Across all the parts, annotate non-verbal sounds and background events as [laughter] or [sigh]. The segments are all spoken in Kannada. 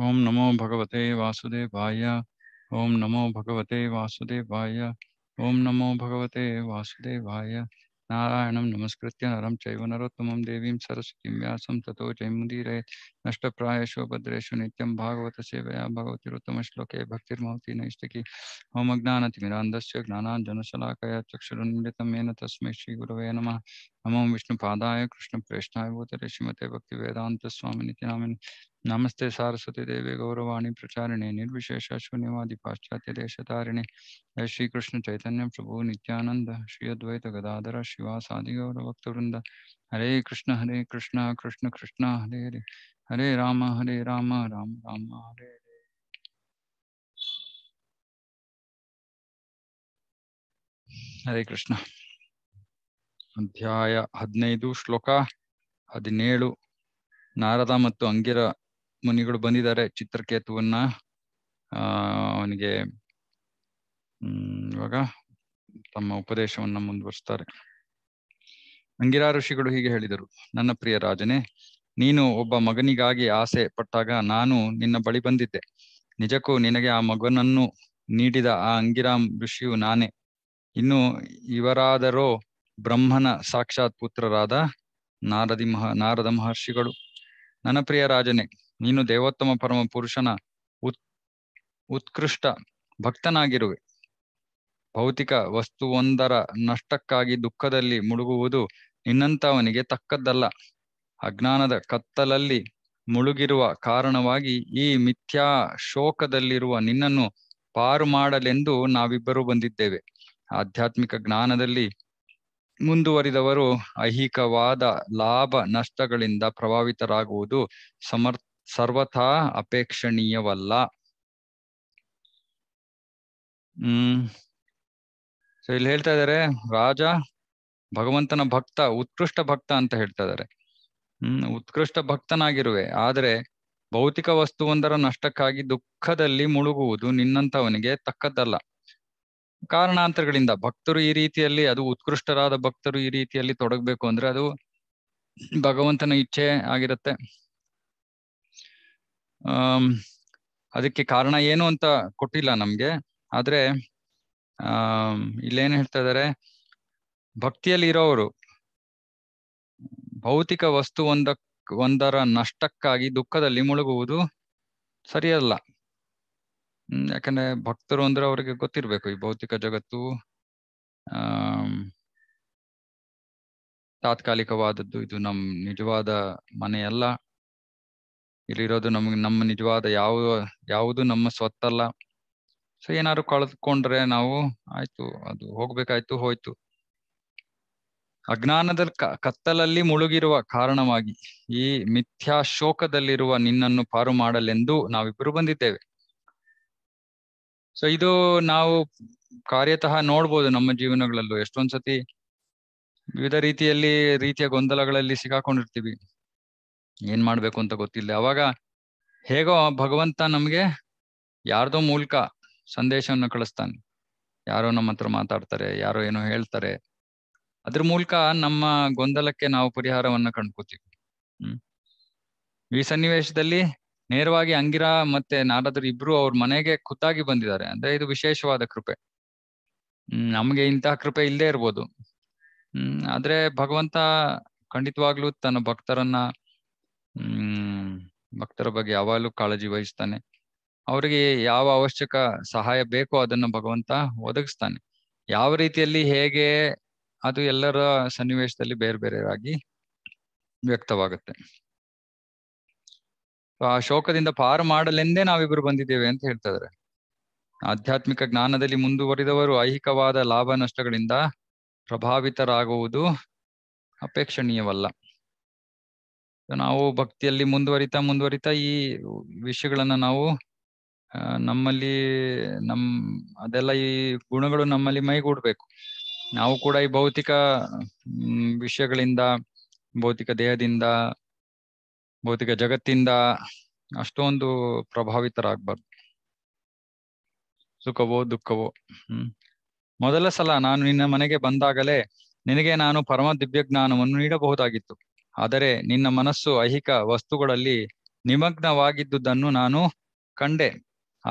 ओम नमो भगवते वासुदेवाय ओम नमो भगवते वासुदेवाय ओम नमो भगवते वासुदेवाय नारायण नमस्कृत्य नरम चैव नरोत्तमं सरस्वती सरस्वतीं व्यासं ततो जयमुदीरयेत् प्रायशो भद्रेशु नित्यम भागवत सेवया भगवतिरुत्तमश्लोके भक्तिर्महति नैष्टकी होमज्ञानतिमिरान्धस्य ज्ञानाञ्जनशलाकया चक्षुरुन्मिलितं येन तस्मै श्रीगुरवे नमः नमो कृष्ण कृष्णप्रेष्ठाय भूतले श्रीमते स्वामी नाम नमस्ते सारस्वती देवी गौरवाणी प्रचारिणे निर्विशेष शून्यवादी पाश्चात्य तारिणे जय श्री कृष्ण चैतन्य प्रभु नित्यानंद श्री अद्वैत गदाधर शिवासादि गौर भक्तवृंद हरे कृष्ण हरे कृष्ण कृष्ण कृष्ण हरे हरे ಹರೇ ರಾಮ ಹರೇ ರಾಮ ರಾಮ ರಾಮ ಹರೇ ಹರೇ ಕೃಷ್ಣ ಅಧ್ಯಾಯ ಹದಿನೈದು ಶ್ಲೋಕ ಹದಿನೇಳು ನಾರದ ಮತ್ತು ಅಂಗಿರ ಮುನಿಗಳು ಬಂದಿದ್ದಾರೆ ಚಿತ್ರಕೇತುವನ್ನ ಅವನಿಗೆ ಹ್ಮ್ ಇವಾಗ ತಮ್ಮ ಉಪದೇಶವನ್ನ ಮುಂದುವರಿಸ್ತಾರೆ ಅಂಗಿರ ಋಷಿಗಳು ಹೀಗೆ ಹೇಳಿದರು ನನ್ನ ಪ್ರಿಯ ರಾಜನೇ ನೀನು ಒಬ್ಬ ಮಗನಿಗಾಗಿ ಆಸೆ ಪಟ್ಟಾಗ ನಾನು ನಿನ್ನ ಬಳಿ ಬಂದಿದ್ದೆ ನಿಜಕ್ಕೂ ನಿನಗೆ ಆ ಮಗನನ್ನು ನೀಡಿದ ಆ ಅಂಗಿರಾಮ್ ಋಷಿಯು ನಾನೇ ಇನ್ನು ಇವರಾದರೋ ಬ್ರಹ್ಮನ ಸಾಕ್ಷಾತ್ ಪುತ್ರರಾದ ನಾರದಿ ಮಹ ನಾರದ ಮಹರ್ಷಿಗಳು ನನ್ನ ಪ್ರಿಯ ರಾಜನೇ ನೀನು ದೇವೋತ್ತಮ ಪರಮ ಪುರುಷನ ಉತ್ ಉತ್ಕೃಷ್ಟ ಭಕ್ತನಾಗಿರುವೆ ಭೌತಿಕ ವಸ್ತುವೊಂದರ ನಷ್ಟಕ್ಕಾಗಿ ದುಃಖದಲ್ಲಿ ಮುಳುಗುವುದು ನಿನ್ನಂತವನಿಗೆ ತಕ್ಕದ್ದಲ್ಲ ಅಜ್ಞಾನದ ಕತ್ತಲಲ್ಲಿ ಮುಳುಗಿರುವ ಕಾರಣವಾಗಿ ಈ ಮಿಥ್ಯಾ ಶೋಕದಲ್ಲಿರುವ ನಿನ್ನನ್ನು ಪಾರು ಮಾಡಲೆಂದು ನಾವಿಬ್ಬರೂ ಬಂದಿದ್ದೇವೆ ಆಧ್ಯಾತ್ಮಿಕ ಜ್ಞಾನದಲ್ಲಿ ಮುಂದುವರಿದವರು ಐಹಿಕವಾದ ಲಾಭ ನಷ್ಟಗಳಿಂದ ಪ್ರಭಾವಿತರಾಗುವುದು ಸಮರ್ ಸರ್ವಥಾ ಅಪೇಕ್ಷಣೀಯವಲ್ಲ ಹ್ಮ್ ಸೊ ಇಲ್ಲಿ ಹೇಳ್ತಾ ಇದ್ದಾರೆ ರಾಜ ಭಗವಂತನ ಭಕ್ತ ಉತ್ಕೃಷ್ಟ ಭಕ್ತ ಅಂತ ಹೇಳ್ತಾ ಇದ್ದಾರೆ ಹ್ಮ್ ಉತ್ಕೃಷ್ಟ ಭಕ್ತನಾಗಿರುವೆ ಆದರೆ ಭೌತಿಕ ವಸ್ತುವೊಂದರ ನಷ್ಟಕ್ಕಾಗಿ ದುಃಖದಲ್ಲಿ ಮುಳುಗುವುದು ನಿನ್ನಂತವನಿಗೆ ತಕ್ಕದ್ದಲ್ಲ ಕಾರಣಾಂತರಗಳಿಂದ ಭಕ್ತರು ಈ ರೀತಿಯಲ್ಲಿ ಅದು ಉತ್ಕೃಷ್ಟರಾದ ಭಕ್ತರು ಈ ರೀತಿಯಲ್ಲಿ ತೊಡಗಬೇಕು ಅಂದ್ರೆ ಅದು ಭಗವಂತನ ಇಚ್ಛೆ ಆಗಿರುತ್ತೆ ಆ ಅದಕ್ಕೆ ಕಾರಣ ಏನು ಅಂತ ಕೊಟ್ಟಿಲ್ಲ ನಮ್ಗೆ ಆದ್ರೆ ಆ ಇಲ್ಲೇನು ಹೇಳ್ತಾ ಇದಾರೆ ಭಕ್ತಿಯಲ್ಲಿ ಇರೋವರು ಭೌತಿಕ ವಸ್ತು ಒಂದ ಒಂದರ ನಷ್ಟಕ್ಕಾಗಿ ದುಃಖದಲ್ಲಿ ಮುಳುಗುವುದು ಸರಿಯಲ್ಲ ಹ್ಮ್ ಯಾಕಂದ್ರೆ ಭಕ್ತರು ಅಂದ್ರೆ ಅವರಿಗೆ ಗೊತ್ತಿರ್ಬೇಕು ಈ ಭೌತಿಕ ಜಗತ್ತು ಆ ತಾತ್ಕಾಲಿಕವಾದದ್ದು ಇದು ನಮ್ ನಿಜವಾದ ಮನೆಯಲ್ಲ ಇಲ್ಲಿರೋದು ನಮ್ಗೆ ನಮ್ಮ ನಿಜವಾದ ಯಾವ ಯಾವುದು ನಮ್ಮ ಸ್ವತ್ತಲ್ಲ ಸೊ ಏನಾದ್ರು ಕಳೆದುಕೊಂಡ್ರೆ ನಾವು ಆಯ್ತು ಅದು ಹೋಗ್ಬೇಕಾಯ್ತು ಹೋಯ್ತು ಅಜ್ಞಾನದ ಕತ್ತಲಲ್ಲಿ ಮುಳುಗಿರುವ ಕಾರಣವಾಗಿ ಈ ಮಿಥ್ಯಾ ಶೋಕದಲ್ಲಿರುವ ನಿನ್ನನ್ನು ಪಾರು ಮಾಡಲೆಂದು ನಾವಿಬ್ಬರು ಬಂದಿದ್ದೇವೆ ಸೊ ಇದು ನಾವು ಕಾರ್ಯತಃ ನೋಡ್ಬೋದು ನಮ್ಮ ಜೀವನಗಳಲ್ಲೂ ಎಷ್ಟೊಂದ್ಸತಿ ವಿವಿಧ ರೀತಿಯಲ್ಲಿ ರೀತಿಯ ಗೊಂದಲಗಳಲ್ಲಿ ಸಿಗಾಕೊಂಡಿರ್ತೀವಿ ಏನ್ ಮಾಡ್ಬೇಕು ಅಂತ ಗೊತ್ತಿಲ್ಲ ಅವಾಗ ಹೇಗೋ ಭಗವಂತ ನಮ್ಗೆ ಯಾರ್ದೋ ಮೂಲಕ ಸಂದೇಶವನ್ನು ಕಳಿಸ್ತಾನೆ ಯಾರೋ ನಮ್ಮ ಹತ್ರ ಮಾತಾಡ್ತಾರೆ ಯಾರೋ ಏನೋ ಹೇಳ್ತಾರೆ ಅದ್ರ ಮೂಲಕ ನಮ್ಮ ಗೊಂದಲಕ್ಕೆ ನಾವು ಪರಿಹಾರವನ್ನ ಕಂಡ್ಕೋತೀವಿ ಹ್ಮ್ ಈ ಸನ್ನಿವೇಶದಲ್ಲಿ ನೇರವಾಗಿ ಅಂಗಿರ ಮತ್ತೆ ನಾರದ್ರು ಇಬ್ರು ಅವ್ರ ಮನೆಗೆ ಖುದ್ದಾಗಿ ಬಂದಿದ್ದಾರೆ ಅಂದ್ರೆ ಇದು ವಿಶೇಷವಾದ ಕೃಪೆ ಹ್ಮ್ ನಮ್ಗೆ ಇಂತಹ ಕೃಪೆ ಇಲ್ಲದೆ ಇರ್ಬೋದು ಹ್ಮ್ ಆದ್ರೆ ಭಗವಂತ ಖಂಡಿತವಾಗ್ಲೂ ತನ್ನ ಭಕ್ತರನ್ನ ಹ್ಮ್ ಭಕ್ತರ ಬಗ್ಗೆ ಯಾವಾಗ್ಲೂ ಕಾಳಜಿ ವಹಿಸ್ತಾನೆ ಅವರಿಗೆ ಯಾವ ಅವಶ್ಯಕ ಸಹಾಯ ಬೇಕೋ ಅದನ್ನ ಭಗವಂತ ಒದಗಿಸ್ತಾನೆ ಯಾವ ರೀತಿಯಲ್ಲಿ ಹೇಗೆ ಅದು ಎಲ್ಲರ ಸನ್ನಿವೇಶದಲ್ಲಿ ಬೇರೆ ಬೇರೆಯಾಗಿ ವ್ಯಕ್ತವಾಗುತ್ತೆ ಆ ಶೋಕದಿಂದ ಪಾರು ಮಾಡಲೆಂದೇ ನಾವಿಬ್ರು ಬಂದಿದ್ದೇವೆ ಅಂತ ಹೇಳ್ತಾ ಆಧ್ಯಾತ್ಮಿಕ ಜ್ಞಾನದಲ್ಲಿ ಮುಂದುವರಿದವರು ಐಹಿಕವಾದ ಲಾಭ ನಷ್ಟಗಳಿಂದ ಪ್ರಭಾವಿತರಾಗುವುದು ಅಪೇಕ್ಷಣೀಯವಲ್ಲ ನಾವು ಭಕ್ತಿಯಲ್ಲಿ ಮುಂದುವರಿತಾ ಮುಂದುವರಿತಾ ಈ ವಿಷಯಗಳನ್ನ ನಾವು ನಮ್ಮಲ್ಲಿ ನಮ್ ಅದೆಲ್ಲ ಈ ಗುಣಗಳು ನಮ್ಮಲ್ಲಿ ಮೈಗೂಡ್ಬೇಕು ನಾವು ಕೂಡ ಈ ಭೌತಿಕ ವಿಷಯಗಳಿಂದ ಭೌತಿಕ ದೇಹದಿಂದ ಭೌತಿಕ ಜಗತ್ತಿಂದ ಅಷ್ಟೊಂದು ಪ್ರಭಾವಿತರಾಗ್ಬಾರ್ದು ಸುಖವೋ ದುಃಖವೋ ಹ್ಮ್ ಮೊದಲ ಸಲ ನಾನು ನಿನ್ನ ಮನೆಗೆ ಬಂದಾಗಲೇ ನಿನಗೆ ನಾನು ಪರಮ ದಿವ್ಯ ಜ್ಞಾನವನ್ನು ನೀಡಬಹುದಾಗಿತ್ತು ಆದರೆ ನಿನ್ನ ಮನಸ್ಸು ಐಹಿಕ ವಸ್ತುಗಳಲ್ಲಿ ನಿಮಗ್ನವಾಗಿದ್ದುದನ್ನು ನಾನು ಕಂಡೆ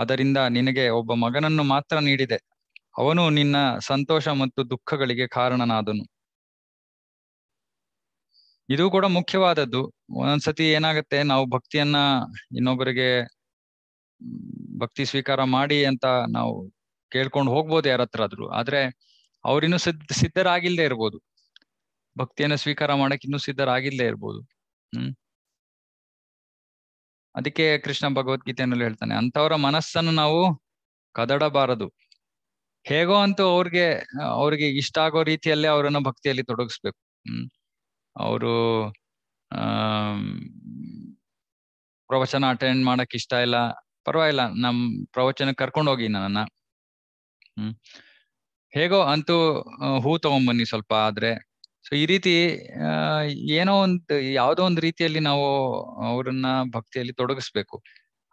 ಆದ್ದರಿಂದ ನಿನಗೆ ಒಬ್ಬ ಮಗನನ್ನು ಮಾತ್ರ ನೀಡಿದೆ ಅವನು ನಿನ್ನ ಸಂತೋಷ ಮತ್ತು ದುಃಖಗಳಿಗೆ ಕಾರಣನಾದನು ಇದು ಕೂಡ ಮುಖ್ಯವಾದದ್ದು ಒಂದೊಂದ್ಸತಿ ಏನಾಗತ್ತೆ ನಾವು ಭಕ್ತಿಯನ್ನ ಇನ್ನೊಬ್ಬರಿಗೆ ಭಕ್ತಿ ಸ್ವೀಕಾರ ಮಾಡಿ ಅಂತ ನಾವು ಕೇಳ್ಕೊಂಡು ಹೋಗ್ಬೋದು ಯಾರತ್ರ ಆದ್ರೂ ಆದ್ರೆ ಅವ್ರಿನ್ನೂ ಸಿದ್ಧ ಸಿದ್ಧರಾಗಿಲ್ಲದೆ ಇರ್ಬೋದು ಭಕ್ತಿಯನ್ನ ಸ್ವೀಕಾರ ಮಾಡಕ್ ಇನ್ನೂ ಸಿದ್ಧರಾಗಿಲ್ಲದೆ ಇರ್ಬೋದು ಹ್ಮ್ ಅದಕ್ಕೆ ಕೃಷ್ಣ ಭಗವದ್ಗೀತೆಯಲ್ಲಿ ಹೇಳ್ತಾನೆ ಅಂತವರ ಮನಸ್ಸನ್ನು ನಾವು ಕದಡಬಾರದು ಹೇಗೋ ಅಂತೂ ಅವ್ರಿಗೆ ಅವ್ರಿಗೆ ಇಷ್ಟ ಆಗೋ ರೀತಿಯಲ್ಲೇ ಅವರನ್ನ ಭಕ್ತಿಯಲ್ಲಿ ತೊಡಗಿಸ್ಬೇಕು ಹ್ಮ್ ಅವರು ಆ ಪ್ರವಚನ ಅಟೆಂಡ್ ಮಾಡಕ್ ಇಷ್ಟ ಇಲ್ಲ ಪರವಾಗಿಲ್ಲ ನಮ್ ಪ್ರವಚನ ಕರ್ಕೊಂಡೋಗಿ ನನ್ನ ಹ್ಮ್ ಹೇಗೋ ಅಂತೂ ಹೂ ತಗೊಂಬನ್ನಿ ಸ್ವಲ್ಪ ಆದ್ರೆ ಸೊ ಈ ರೀತಿ ಏನೋ ಒಂದು ಯಾವುದೋ ಒಂದು ರೀತಿಯಲ್ಲಿ ನಾವು ಅವ್ರನ್ನ ಭಕ್ತಿಯಲ್ಲಿ ತೊಡಗಿಸ್ಬೇಕು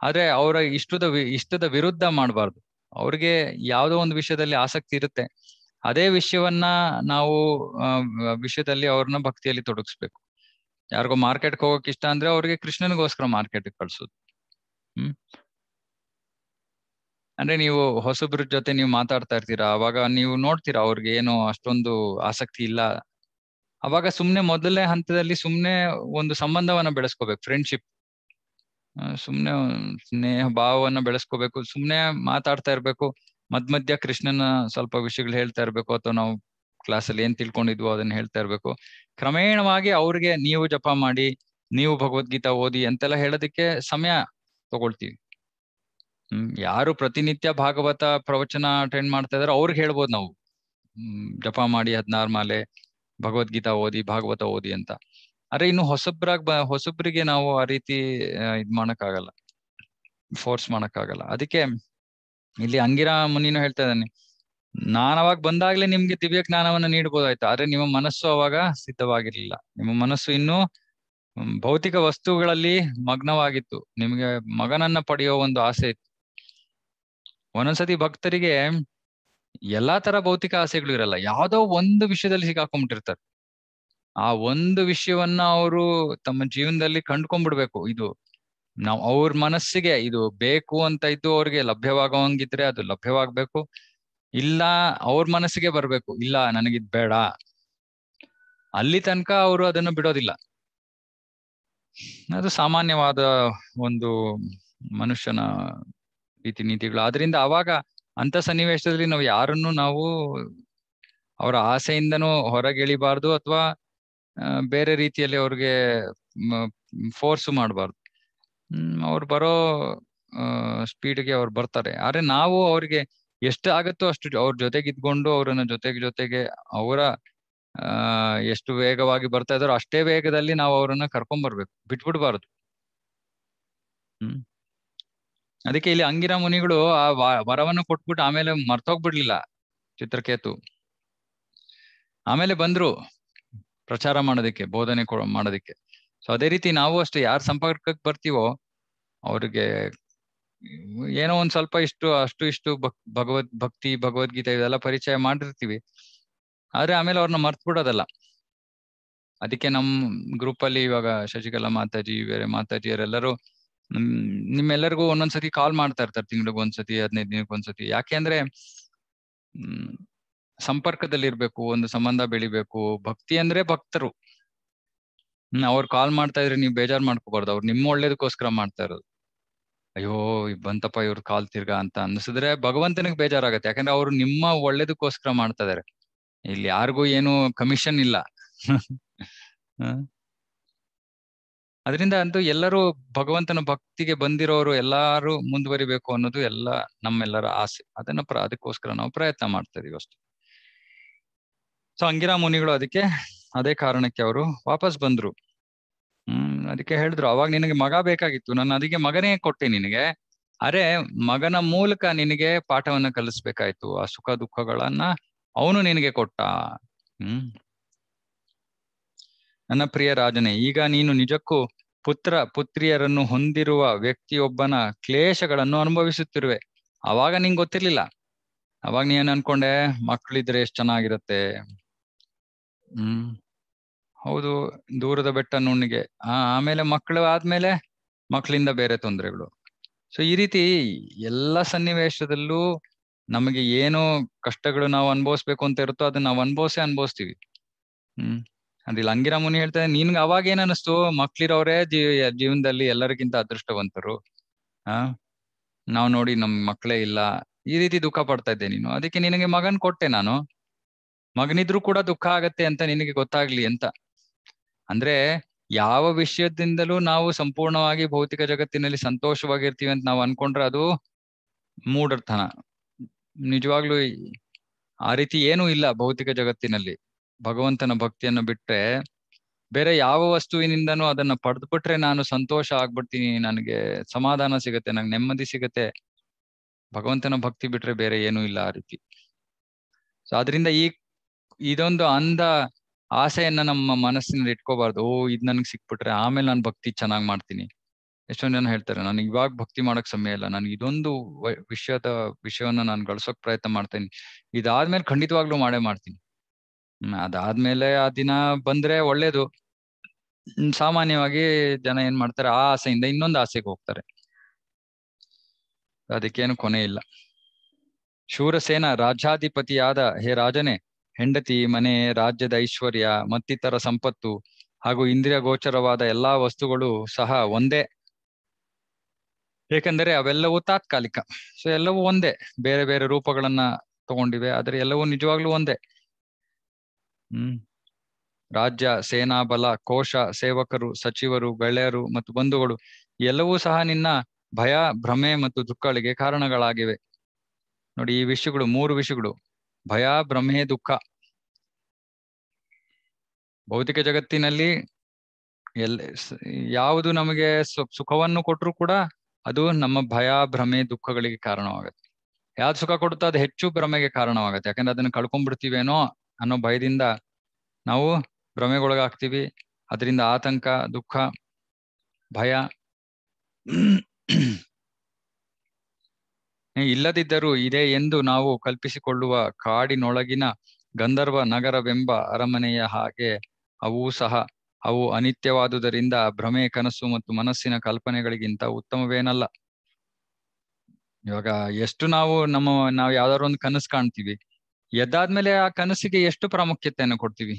ಆದ್ರೆ ಅವರ ಇಷ್ಟದ ಇಷ್ಟದ ವಿರುದ್ಧ ಮಾಡಬಾರ್ದು ಅವ್ರಿಗೆ ಯಾವುದೋ ಒಂದು ವಿಷಯದಲ್ಲಿ ಆಸಕ್ತಿ ಇರುತ್ತೆ ಅದೇ ವಿಷಯವನ್ನ ನಾವು ವಿಷಯದಲ್ಲಿ ಅವ್ರನ್ನ ಭಕ್ತಿಯಲ್ಲಿ ತೊಡಗಿಸ್ಬೇಕು ಯಾರಿಗೋ ಮಾರ್ಕೆಟ್ಗೆ ಹೋಗೋಕ್ ಇಷ್ಟ ಅಂದ್ರೆ ಅವ್ರಿಗೆ ಕೃಷ್ಣನಿಗೋಸ್ಕರ ಮಾರ್ಕೆಟ್ ಕಳ್ಸೋದು ಹ್ಮ್ ಅಂದ್ರೆ ನೀವು ಹೊಸಬ್ರ ಜೊತೆ ನೀವು ಮಾತಾಡ್ತಾ ಇರ್ತೀರಾ ಅವಾಗ ನೀವು ನೋಡ್ತೀರಾ ಅವ್ರಿಗೆ ಏನು ಅಷ್ಟೊಂದು ಆಸಕ್ತಿ ಇಲ್ಲ ಅವಾಗ ಸುಮ್ನೆ ಮೊದಲನೇ ಹಂತದಲ್ಲಿ ಸುಮ್ನೆ ಒಂದು ಸಂಬಂಧವನ್ನ ಬೆಳೆಸ್ಕೋಬೇಕು ಫ್ರೆಂಡ್ಶಿಪ್ ಸುಮ್ನೆ ಸ್ನೇಹ ಭಾವವನ್ನ ಬೆಳೆಸ್ಕೋಬೇಕು ಸುಮ್ನೆ ಮಾತಾಡ್ತಾ ಇರ್ಬೇಕು ಮಧ್ಯ ಮಧ್ಯ ಕೃಷ್ಣನ ಸ್ವಲ್ಪ ವಿಷಯಗಳು ಹೇಳ್ತಾ ಇರ್ಬೇಕು ಅಥವಾ ನಾವು ಕ್ಲಾಸಲ್ಲಿ ಏನ್ ತಿಳ್ಕೊಂಡಿದ್ವೋ ಅದನ್ನ ಹೇಳ್ತಾ ಇರ್ಬೇಕು ಕ್ರಮೇಣವಾಗಿ ಅವ್ರಿಗೆ ನೀವು ಜಪ ಮಾಡಿ ನೀವು ಭಗವದ್ಗೀತಾ ಓದಿ ಅಂತೆಲ್ಲ ಹೇಳೋದಕ್ಕೆ ಸಮಯ ತಗೊಳ್ತೀವಿ ಹ್ಮ್ ಯಾರು ಪ್ರತಿನಿತ್ಯ ಭಾಗವತ ಪ್ರವಚನ ಅಟೆಂಡ್ ಮಾಡ್ತಾ ಇದಾರೆ ಅವ್ರಿಗೆ ಹೇಳ್ಬೋದು ನಾವು ಜಪ ಮಾಡಿ ಹದಿನಾರು ಮಾಲೆ ಭಗವದ್ಗೀತಾ ಓದಿ ಭಾಗವತ ಓದಿ ಅಂತ ಅರೆ ಇನ್ನು ಹೊಸಬ್ರಾಗ ಹೊಸಬ್ರಿಗೆ ನಾವು ಆ ರೀತಿ ಇದ್ ಮಾಡಕ್ ಆಗಲ್ಲ ಫೋರ್ಸ್ ಮಾಡಕ್ ಆಗಲ್ಲ ಅದಕ್ಕೆ ಇಲ್ಲಿ ಅಂಗಿರಾ ಮುನಿನೂ ಹೇಳ್ತಾ ಇದ್ದಾನೆ ನಾನು ಅವಾಗ ಬಂದಾಗ್ಲೇ ನಿಮ್ಗೆ ದಿವ್ಯ ಜ್ಞಾನವನ್ನ ನೀಡಬಹುದಾಯ್ತು ಆದ್ರೆ ನಿಮ್ಮ ಮನಸ್ಸು ಅವಾಗ ಸಿದ್ಧವಾಗಿರ್ಲಿಲ್ಲ ನಿಮ್ಮ ಮನಸ್ಸು ಇನ್ನು ಭೌತಿಕ ವಸ್ತುಗಳಲ್ಲಿ ಮಗ್ನವಾಗಿತ್ತು ನಿಮ್ಗೆ ಮಗನನ್ನ ಪಡೆಯೋ ಒಂದು ಆಸೆ ಇತ್ತು ಒಂದೊಂದ್ಸತಿ ಭಕ್ತರಿಗೆ ಎಲ್ಲಾ ತರ ಭೌತಿಕ ಆಸೆಗಳು ಇರಲ್ಲ ಯಾವ್ದೋ ಒಂದು ವಿಷಯದಲ್ಲಿ ಸಿಗಾಕೊಂಡ್ಬಿಟ್ಟಿರ್ತಾರೆ ಆ ಒಂದು ವಿಷಯವನ್ನ ಅವರು ತಮ್ಮ ಜೀವನದಲ್ಲಿ ಕಂಡ್ಕೊಂಡ್ಬಿಡ್ಬೇಕು ಇದು ನಾವು ಅವ್ರ ಮನಸ್ಸಿಗೆ ಇದು ಬೇಕು ಅಂತ ಇದ್ದು ಅವ್ರಿಗೆ ಲಭ್ಯವಾಗೋಂಗಿದ್ರೆ ಅದು ಲಭ್ಯವಾಗ್ಬೇಕು ಇಲ್ಲ ಅವ್ರ ಮನಸ್ಸಿಗೆ ಬರ್ಬೇಕು ಇಲ್ಲ ನನಗಿದ್ ಬೇಡ ಅಲ್ಲಿ ತನಕ ಅವರು ಅದನ್ನು ಬಿಡೋದಿಲ್ಲ ಅದು ಸಾಮಾನ್ಯವಾದ ಒಂದು ಮನುಷ್ಯನ ರೀತಿ ನೀತಿಗಳು ಆದ್ರಿಂದ ಅವಾಗ ಅಂತ ಸನ್ನಿವೇಶದಲ್ಲಿ ನಾವು ಯಾರನ್ನು ನಾವು ಅವರ ಆಸೆಯಿಂದನೂ ಹೊರಗೆಳಿಬಾರ್ದು ಅಥವಾ ಬೇರೆ ರೀತಿಯಲ್ಲಿ ಅವ್ರಿಗೆ ಫೋರ್ಸ್ ಮಾಡಬಾರ್ದು ಅವ್ರು ಬರೋ ಸ್ಪೀಡ್ಗೆ ಅವ್ರು ಬರ್ತಾರೆ ಆದ್ರೆ ನಾವು ಅವ್ರಿಗೆ ಎಷ್ಟು ಆಗುತ್ತೋ ಅಷ್ಟು ಅವ್ರ ಜೊತೆಗೆ ಇದ್ಕೊಂಡು ಅವ್ರನ್ನ ಜೊತೆಗೆ ಜೊತೆಗೆ ಅವರ ಎಷ್ಟು ವೇಗವಾಗಿ ಬರ್ತಾ ಇದಾರೋ ಅಷ್ಟೇ ವೇಗದಲ್ಲಿ ನಾವು ಅವರನ್ನ ಕರ್ಕೊಂಡ್ ಬರ್ಬೇಕು ಬಿಟ್ಬಿಡ್ಬಾರ್ದು ಹ್ಮ್ ಅದಕ್ಕೆ ಇಲ್ಲಿ ಅಂಗಿರ ಮುನಿಗಳು ಆ ವರವನ್ನು ಕೊಟ್ಬಿಟ್ಟು ಆಮೇಲೆ ಮರ್ತೋಗ್ಬಿಡ್ಲಿಲ್ಲ ಚಿತ್ರಕೇತು ಆಮೇಲೆ ಬಂದ್ರು ಪ್ರಚಾರ ಮಾಡೋದಕ್ಕೆ ಬೋಧನೆ ಮಾಡೋದಕ್ಕೆ ಸೊ ಅದೇ ರೀತಿ ನಾವು ಅಷ್ಟೇ ಯಾರ ಸಂಪರ್ಕಕ್ಕೆ ಬರ್ತೀವೋ ಅವ್ರಿಗೆ ಏನೋ ಒಂದ್ ಸ್ವಲ್ಪ ಇಷ್ಟು ಅಷ್ಟು ಇಷ್ಟು ಭಕ್ ಭಗವದ್ ಭಕ್ತಿ ಭಗವದ್ಗೀತೆ ಇದೆಲ್ಲ ಪರಿಚಯ ಮಾಡಿರ್ತೀವಿ ಆದ್ರೆ ಆಮೇಲೆ ಅವ್ರನ್ನ ಮರ್ತ್ ಬಿಡೋದಲ್ಲ ಅದಕ್ಕೆ ನಮ್ ಗ್ರೂಪ್ ಅಲ್ಲಿ ಇವಾಗ ಶಶಿಕಲಾ ಮಾತಾಜಿ ಬೇರೆ ಅವರೆಲ್ಲರೂ ನಿಮ್ಮೆಲ್ಲರಿಗೂ ಒಂದೊಂದ್ಸತಿ ಕಾಲ್ ಮಾಡ್ತಾ ಇರ್ತಾರೆ ತಿಂಗ್ಳಿಗೆ ಒಂದ್ಸತಿ ಹದಿನೈದು ದಿನಕ್ಕೆ ಒಂದ್ಸತಿ ಯಾಕೆ ಅಂದ್ರೆ ಸಂಪರ್ಕದಲ್ಲಿರ್ಬೇಕು ಒಂದು ಸಂಬಂಧ ಬೆಳಿಬೇಕು ಭಕ್ತಿ ಅಂದ್ರೆ ಭಕ್ತರು ಅವ್ರು ಕಾಲ್ ಮಾಡ್ತಾ ಇದ್ರೆ ನೀವು ಬೇಜಾರ್ ಮಾಡ್ಕೋಬಾರ್ದು ಅವ್ರು ನಿಮ್ಮ ಒಳ್ಳೇದಕ್ಕೋಸ್ಕರ ಮಾಡ್ತಾ ಇರೋದು ಅಯ್ಯೋ ಬಂತಪ್ಪ ಇವ್ರ ಕಾಲ್ ತಿರ್ಗಾ ಅಂತ ಅನ್ಸಿದ್ರೆ ಭಗವಂತನಿಗೆ ಬೇಜಾರಾಗತ್ತೆ ಯಾಕಂದ್ರೆ ಅವ್ರು ನಿಮ್ಮ ಒಳ್ಳೇದಕ್ಕೋಸ್ಕರ ಮಾಡ್ತಾ ಇದಾರೆ ಇಲ್ಲಿ ಯಾರಿಗೂ ಏನು ಕಮಿಷನ್ ಇಲ್ಲ [laughs] ಅದರಿಂದ ಅಂತೂ ಎಲ್ಲರೂ ಭಗವಂತನ ಭಕ್ತಿಗೆ ಬಂದಿರೋರು ಎಲ್ಲಾರು ಮುಂದುವರಿಬೇಕು ಅನ್ನೋದು ಎಲ್ಲ ನಮ್ಮೆಲ್ಲರ ಆಸೆ ಅದನ್ನ ಪ್ರ ಅದಕ್ಕೋಸ್ಕರ ನಾವು ಪ್ರಯತ್ನ ಮಾಡ್ತಾ ಇದೀವಿ ಅಷ್ಟೇ ಸೊ ಅಂಗಿರಾ ಮುನಿಗಳು ಅದಕ್ಕೆ ಅದೇ ಕಾರಣಕ್ಕೆ ಅವರು ವಾಪಸ್ ಬಂದ್ರು ಹ್ಮ್ ಅದಕ್ಕೆ ಹೇಳಿದ್ರು ಅವಾಗ ನಿನಗೆ ಮಗ ಬೇಕಾಗಿತ್ತು ನಾನು ಅದಕ್ಕೆ ಮಗನೇ ಕೊಟ್ಟೆ ನಿನಗೆ ಅರೆ ಮಗನ ಮೂಲಕ ನಿನಗೆ ಪಾಠವನ್ನ ಕಲಿಸ್ಬೇಕಾಯ್ತು ಆ ಸುಖ ದುಃಖಗಳನ್ನ ಅವನು ನಿನಗೆ ಕೊಟ್ಟ ಹ್ಮ್ ನನ್ನ ಪ್ರಿಯ ರಾಜನೇ ಈಗ ನೀನು ನಿಜಕ್ಕೂ ಪುತ್ರ ಪುತ್ರಿಯರನ್ನು ಹೊಂದಿರುವ ವ್ಯಕ್ತಿಯೊಬ್ಬನ ಕ್ಲೇಶಗಳನ್ನು ಅನುಭವಿಸುತ್ತಿರುವೆ ಅವಾಗ ನಿಂಗೆ ಗೊತ್ತಿರ್ಲಿಲ್ಲ ಅವಾಗ ನೀನ್ ಅನ್ಕೊಂಡೆ ಮಕ್ಳಿದ್ರೆ ಎಷ್ಟ್ ಚೆನ್ನಾಗಿರತ್ತೆ ಹ್ಮ್ ಹೌದು ದೂರದ ಬೆಟ್ಟ ನುಣ್ಣಿಗೆ ಆ ಆಮೇಲೆ ಮಕ್ಕಳು ಆದ್ಮೇಲೆ ಮಕ್ಕಳಿಂದ ಬೇರೆ ತೊಂದರೆಗಳು ಸೊ ಈ ರೀತಿ ಎಲ್ಲ ಸನ್ನಿವೇಶದಲ್ಲೂ ನಮಗೆ ಏನು ಕಷ್ಟಗಳು ನಾವು ಅನ್ಭವಿಸ್ಬೇಕು ಅಂತ ಇರುತ್ತೋ ಅದನ್ನ ನಾವು ಅನ್ಭವಿಸೇ ಅನ್ಭವಿಸ್ತೀವಿ ಹ್ಮ್ ಅದಿಲ್ಲ ಅಂಗಿರ ಮುನಿ ಹೇಳ್ತಾರೆ ನಿನ್ಗೆ ಅವಾಗ ಏನ್ ಅನಿಸ್ತು ಮಕ್ಳಿರೋರೇ ಜೀ ಜೀವನದಲ್ಲಿ ಎಲ್ಲರಿಗಿಂತ ಅದೃಷ್ಟವಂತರು ಆ ನಾವು ನೋಡಿ ನಮ್ ಮಕ್ಳೇ ಇಲ್ಲ ಈ ರೀತಿ ದುಃಖ ಪಡ್ತಾ ಇದ್ದೆ ನೀನು ಅದಕ್ಕೆ ನಿನಗೆ ಮಗನ್ ಕೊಟ್ಟೆ ನಾನು ಮಗನಿದ್ರು ಕೂಡ ದುಃಖ ಆಗತ್ತೆ ಅಂತ ನಿನಗೆ ಗೊತ್ತಾಗ್ಲಿ ಅಂತ ಅಂದ್ರೆ ಯಾವ ವಿಷಯದಿಂದಲೂ ನಾವು ಸಂಪೂರ್ಣವಾಗಿ ಭೌತಿಕ ಜಗತ್ತಿನಲ್ಲಿ ಸಂತೋಷವಾಗಿರ್ತೀವಿ ಅಂತ ನಾವು ಅನ್ಕೊಂಡ್ರೆ ಅದು ಮೂಢರ್ಥನ ನಿಜವಾಗ್ಲೂ ಆ ರೀತಿ ಏನೂ ಇಲ್ಲ ಭೌತಿಕ ಜಗತ್ತಿನಲ್ಲಿ ಭಗವಂತನ ಭಕ್ತಿಯನ್ನು ಬಿಟ್ರೆ ಬೇರೆ ಯಾವ ವಸ್ತುವಿನಿಂದನು ಅದನ್ನ ಪಡೆದ್ಬಿಟ್ರೆ ನಾನು ಸಂತೋಷ ಆಗ್ಬಿಡ್ತೀನಿ ನನಗೆ ಸಮಾಧಾನ ಸಿಗತ್ತೆ ನಂಗೆ ನೆಮ್ಮದಿ ಸಿಗತ್ತೆ ಭಗವಂತನ ಭಕ್ತಿ ಬಿಟ್ರೆ ಬೇರೆ ಏನೂ ಇಲ್ಲ ಆ ರೀತಿ ಸೊ ಅದರಿಂದ ಈ ಇದೊಂದು ಅಂದ ಆಸೆಯನ್ನ ನಮ್ಮ ಮನಸ್ಸಿನಲ್ಲಿ ಇಟ್ಕೋಬಾರ್ದು ಓ ಇದ್ ನನ್ಗೆ ಸಿಕ್ಬಿಟ್ರೆ ಆಮೇಲೆ ನಾನು ಭಕ್ತಿ ಚೆನ್ನಾಗ್ ಮಾಡ್ತೀನಿ ಎಷ್ಟೊಂದ್ ಜನ ಹೇಳ್ತಾರೆ ನನಗೆ ಇವಾಗ ಭಕ್ತಿ ಮಾಡಕ್ ಸಮಯ ಇಲ್ಲ ನಾನು ಇದೊಂದು ವಿಷಯದ ವಿಷಯವನ್ನ ನಾನು ಗಳಿಸೋಕ್ ಪ್ರಯತ್ನ ಮಾಡ್ತೀನಿ ಇದಾದ್ಮೇಲೆ ಖಂಡಿತವಾಗ್ಲೂ ಮಾಡೇ ಮಾಡ್ತೀನಿ ಅದಾದ್ಮೇಲೆ ಆ ದಿನ ಬಂದ್ರೆ ಒಳ್ಳೇದು ಸಾಮಾನ್ಯವಾಗಿ ಜನ ಏನ್ ಮಾಡ್ತಾರೆ ಆ ಆಸೆಯಿಂದ ಇನ್ನೊಂದು ಆಸೆಗೆ ಹೋಗ್ತಾರೆ ಅದಕ್ಕೇನು ಕೊನೆ ಇಲ್ಲ ಶೂರಸೇನ ರಾಜಾಧಿಪತಿಯಾದ ಹೇ ರಾಜನೇ ಹೆಂಡತಿ ಮನೆ ರಾಜ್ಯದ ಐಶ್ವರ್ಯ ಮತ್ತಿತರ ಸಂಪತ್ತು ಹಾಗೂ ಇಂದ್ರಿಯ ಗೋಚರವಾದ ಎಲ್ಲಾ ವಸ್ತುಗಳು ಸಹ ಒಂದೇ ಏಕೆಂದರೆ ಅವೆಲ್ಲವೂ ತಾತ್ಕಾಲಿಕ ಸೊ ಎಲ್ಲವೂ ಒಂದೇ ಬೇರೆ ಬೇರೆ ರೂಪಗಳನ್ನ ತಗೊಂಡಿವೆ ಆದರೆ ಎಲ್ಲವೂ ನಿಜವಾಗ್ಲೂ ಒಂದೇ ಹ್ಮ್ ರಾಜ್ಯ ಸೇನಾ ಬಲ ಕೋಶ ಸೇವಕರು ಸಚಿವರು ಗೆಳೆಯರು ಮತ್ತು ಬಂಧುಗಳು ಎಲ್ಲವೂ ಸಹ ನಿನ್ನ ಭಯ ಭ್ರಮೆ ಮತ್ತು ದುಃಖಗಳಿಗೆ ಕಾರಣಗಳಾಗಿವೆ ನೋಡಿ ಈ ವಿಷಯಗಳು ಮೂರು ವಿಷಯಗಳು ಭಯ ಭ್ರಮೆ ದುಃಖ ಭೌತಿಕ ಜಗತ್ತಿನಲ್ಲಿ ಎಲ್ ಯಾವುದು ನಮಗೆ ಸುಖವನ್ನು ಕೊಟ್ಟರು ಕೂಡ ಅದು ನಮ್ಮ ಭಯ ಭ್ರಮೆ ದುಃಖಗಳಿಗೆ ಕಾರಣವಾಗುತ್ತೆ ಯಾವ್ದು ಸುಖ ಕೊಡುತ್ತೋ ಅದು ಹೆಚ್ಚು ಭ್ರಮೆಗೆ ಕಾರಣವಾಗುತ್ತೆ ಯಾಕಂದ್ರೆ ಅದನ್ನು ಕಳ್ಕೊಂಡ್ಬಿಡ್ತೀವೇನೋ ಅನ್ನೋ ಭಯದಿಂದ ನಾವು ಭ್ರಮೆಗೊಳಗಾಗ್ತೀವಿ ಅದರಿಂದ ಆತಂಕ ದುಃಖ ಭಯ ಇಲ್ಲದಿದ್ದರೂ ಇದೆ ಎಂದು ನಾವು ಕಲ್ಪಿಸಿಕೊಳ್ಳುವ ಕಾಡಿನೊಳಗಿನ ಗಂಧರ್ವ ನಗರವೆಂಬ ಅರಮನೆಯ ಹಾಗೆ ಅವು ಸಹ ಅವು ಅನಿತ್ಯವಾದುದರಿಂದ ಭ್ರಮೆ ಕನಸು ಮತ್ತು ಮನಸ್ಸಿನ ಕಲ್ಪನೆಗಳಿಗಿಂತ ಉತ್ತಮವೇನಲ್ಲ ಇವಾಗ ಎಷ್ಟು ನಾವು ನಮ್ಮ ನಾವು ಯಾವ್ದಾದ್ರು ಒಂದು ಕನಸು ಕಾಣ್ತೀವಿ ಎದ್ದಾದ್ಮೇಲೆ ಆ ಕನಸಿಗೆ ಎಷ್ಟು ಪ್ರಾಮುಖ್ಯತೆಯನ್ನು ಕೊಡ್ತೀವಿ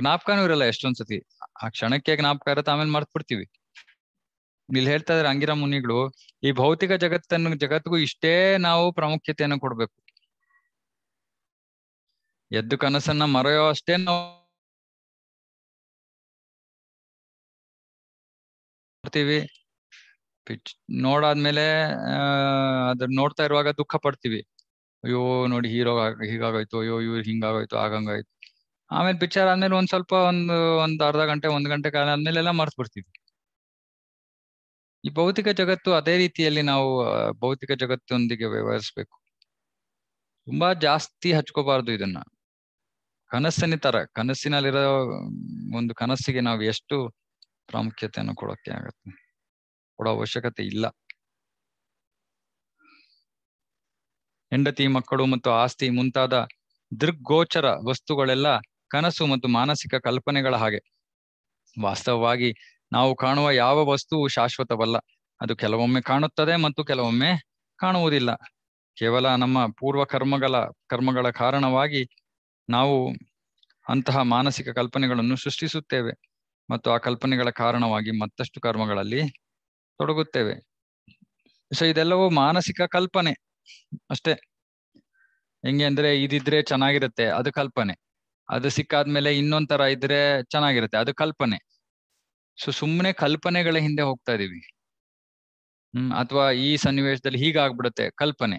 ಜ್ಞಾಪಕನೂ ಇರಲ್ಲ ಎಷ್ಟೊಂದ್ಸತಿ ಆ ಕ್ಷಣಕ್ಕೆ ಜ್ಞಾಪಕ ಇರತ್ತೆ ಆಮೇಲೆ ಮರ್ತ್ ಬಿಡ್ತೀವಿ ಇಲ್ಲಿ ಹೇಳ್ತಾ ಇದ್ರೆ ಅಂಗಿರ ಮುನಿಗಳು ಈ ಭೌತಿಕ ಜಗತ್ತನ್ನು ಜಗತ್ತಿಗೂ ಇಷ್ಟೇ ನಾವು ಪ್ರಾಮುಖ್ಯತೆಯನ್ನು ಕೊಡ್ಬೇಕು ಎದ್ದು ಕನಸನ್ನ ಮರೆಯೋ ನಾವು ನೋಡ್ತೀವಿ ಪಿಚ್ ನೋಡಾದ್ಮೇಲೆ ಅದ್ರ ನೋಡ್ತಾ ಇರುವಾಗ ದುಃಖ ಪಡ್ತೀವಿ ಅಯ್ಯೋ ನೋಡಿ ಹೀರೋ ಹೀಗಾಗೋಯ್ತು ಅಯ್ಯೋ ಇವ್ರು ಹಿಂಗಾಗೋಯ್ತು ಆಗಂಗಾಯ್ತು ಆಮೇಲೆ ಪಿಕ್ಚರ್ ಆದ್ಮೇಲೆ ಒಂದ್ ಸ್ವಲ್ಪ ಒಂದು ಒಂದ್ ಅರ್ಧ ಗಂಟೆ ಒಂದ್ ಗಂಟೆ ಕಾಲ ಆದ್ಮೇಲೆ ಎಲ್ಲ ಮರ್ತ್ ಬಿಡ್ತೀವಿ ಈ ಭೌತಿಕ ಜಗತ್ತು ಅದೇ ರೀತಿಯಲ್ಲಿ ನಾವು ಭೌತಿಕ ಜಗತ್ತೊಂದಿಗೆ ವ್ಯವಹರಿಸ್ಬೇಕು ತುಂಬಾ ಜಾಸ್ತಿ ಹಚ್ಕೋಬಾರ್ದು ಇದನ್ನ ಕನಸಿನ ತರ ಕನಸಿನಲ್ಲಿರೋ ಒಂದು ಕನಸಿಗೆ ನಾವು ಎಷ್ಟು ಪ್ರಾಮುಖ್ಯತೆಯನ್ನು ಕೊಡೋಕೆ ಆಗತ್ತೆ ಕೊಡೋ ಅವಶ್ಯಕತೆ ಇಲ್ಲ ಹೆಂಡತಿ ಮಕ್ಕಳು ಮತ್ತು ಆಸ್ತಿ ಮುಂತಾದ ದೃಗ್ಗೋಚರ ವಸ್ತುಗಳೆಲ್ಲ ಕನಸು ಮತ್ತು ಮಾನಸಿಕ ಕಲ್ಪನೆಗಳ ಹಾಗೆ ವಾಸ್ತವವಾಗಿ ನಾವು ಕಾಣುವ ಯಾವ ವಸ್ತು ಶಾಶ್ವತವಲ್ಲ ಅದು ಕೆಲವೊಮ್ಮೆ ಕಾಣುತ್ತದೆ ಮತ್ತು ಕೆಲವೊಮ್ಮೆ ಕಾಣುವುದಿಲ್ಲ ಕೇವಲ ನಮ್ಮ ಪೂರ್ವ ಕರ್ಮಗಳ ಕರ್ಮಗಳ ಕಾರಣವಾಗಿ ನಾವು ಅಂತಹ ಮಾನಸಿಕ ಕಲ್ಪನೆಗಳನ್ನು ಸೃಷ್ಟಿಸುತ್ತೇವೆ ಮತ್ತು ಆ ಕಲ್ಪನೆಗಳ ಕಾರಣವಾಗಿ ಮತ್ತಷ್ಟು ಕರ್ಮಗಳಲ್ಲಿ ತೊಡಗುತ್ತೇವೆ ಸೊ ಇದೆಲ್ಲವೂ ಮಾನಸಿಕ ಕಲ್ಪನೆ ಅಷ್ಟೇ ಹೆಂಗೆ ಅಂದ್ರೆ ಇದಿದ್ರೆ ಚೆನ್ನಾಗಿರುತ್ತೆ ಅದು ಕಲ್ಪನೆ ಅದು ಸಿಕ್ಕಾದ್ಮೇಲೆ ಇನ್ನೊಂದ್ ತರ ಇದ್ರೆ ಚೆನ್ನಾಗಿರುತ್ತೆ ಅದು ಕಲ್ಪನೆ ಸೊ ಸುಮ್ಮನೆ ಕಲ್ಪನೆಗಳ ಹಿಂದೆ ಹೋಗ್ತಾ ಇದೀವಿ ಹ್ಮ್ ಅಥವಾ ಈ ಸನ್ನಿವೇಶದಲ್ಲಿ ಹೀಗಾಗ್ಬಿಡುತ್ತೆ ಕಲ್ಪನೆ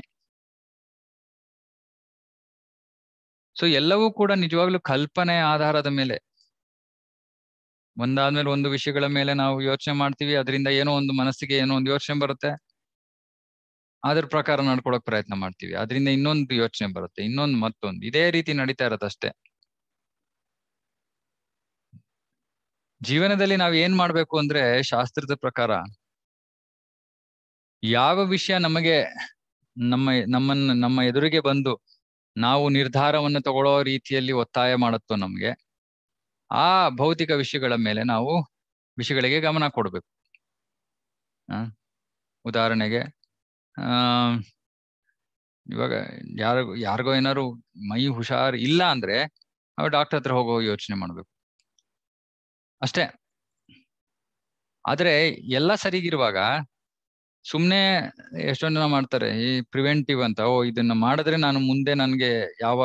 ಸೊ ಎಲ್ಲವೂ ಕೂಡ ನಿಜವಾಗ್ಲೂ ಕಲ್ಪನೆ ಆಧಾರದ ಮೇಲೆ ಒಂದಾದ್ಮೇಲೆ ಒಂದು ವಿಷಯಗಳ ಮೇಲೆ ನಾವು ಯೋಚನೆ ಮಾಡ್ತೀವಿ ಅದರಿಂದ ಏನೋ ಒಂದು ಮನಸ್ಸಿಗೆ ಏನೋ ಒಂದು ಯೋಚನೆ ಬರುತ್ತೆ ಅದ್ರ ಪ್ರಕಾರ ನಡ್ಕೊಳಕ್ ಪ್ರಯತ್ನ ಮಾಡ್ತೀವಿ ಅದರಿಂದ ಇನ್ನೊಂದು ಯೋಚನೆ ಬರುತ್ತೆ ಇನ್ನೊಂದು ಮತ್ತೊಂದು ಇದೇ ರೀತಿ ನಡೀತಾ ಇರತ್ತಷ್ಟೇ ಜೀವನದಲ್ಲಿ ನಾವ್ ಏನ್ ಮಾಡ್ಬೇಕು ಅಂದ್ರೆ ಶಾಸ್ತ್ರದ ಪ್ರಕಾರ ಯಾವ ವಿಷಯ ನಮಗೆ ನಮ್ಮ ನಮ್ಮನ್ನ ನಮ್ಮ ಎದುರಿಗೆ ಬಂದು ನಾವು ನಿರ್ಧಾರವನ್ನು ತಗೊಳ್ಳೋ ರೀತಿಯಲ್ಲಿ ಒತ್ತಾಯ ಮಾಡುತ್ತೋ ನಮ್ಗೆ ಆ ಭೌತಿಕ ವಿಷಯಗಳ ಮೇಲೆ ನಾವು ವಿಷಯಗಳಿಗೆ ಗಮನ ಕೊಡಬೇಕು ಉದಾಹರಣೆಗೆ ಇವಾಗ ಯಾರಿಗೋ ಯಾರಿಗೋ ಏನಾದ್ರು ಮೈ ಹುಷಾರ್ ಇಲ್ಲ ಅಂದ್ರೆ ನಾವು ಡಾಕ್ಟರ್ ಹತ್ರ ಹೋಗೋ ಯೋಚನೆ ಮಾಡ್ಬೇಕು ಅಷ್ಟೇ ಆದ್ರೆ ಎಲ್ಲ ಸರಿಗಿರುವಾಗ ಸುಮ್ನೆ ಎಷ್ಟೊಂದ್ ಜನ ಮಾಡ್ತಾರೆ ಈ ಪ್ರಿವೆಂಟಿವ್ ಅಂತ ಓ ಇದನ್ನ ಮಾಡಿದ್ರೆ ನಾನು ಮುಂದೆ ನನ್ಗೆ ಯಾವ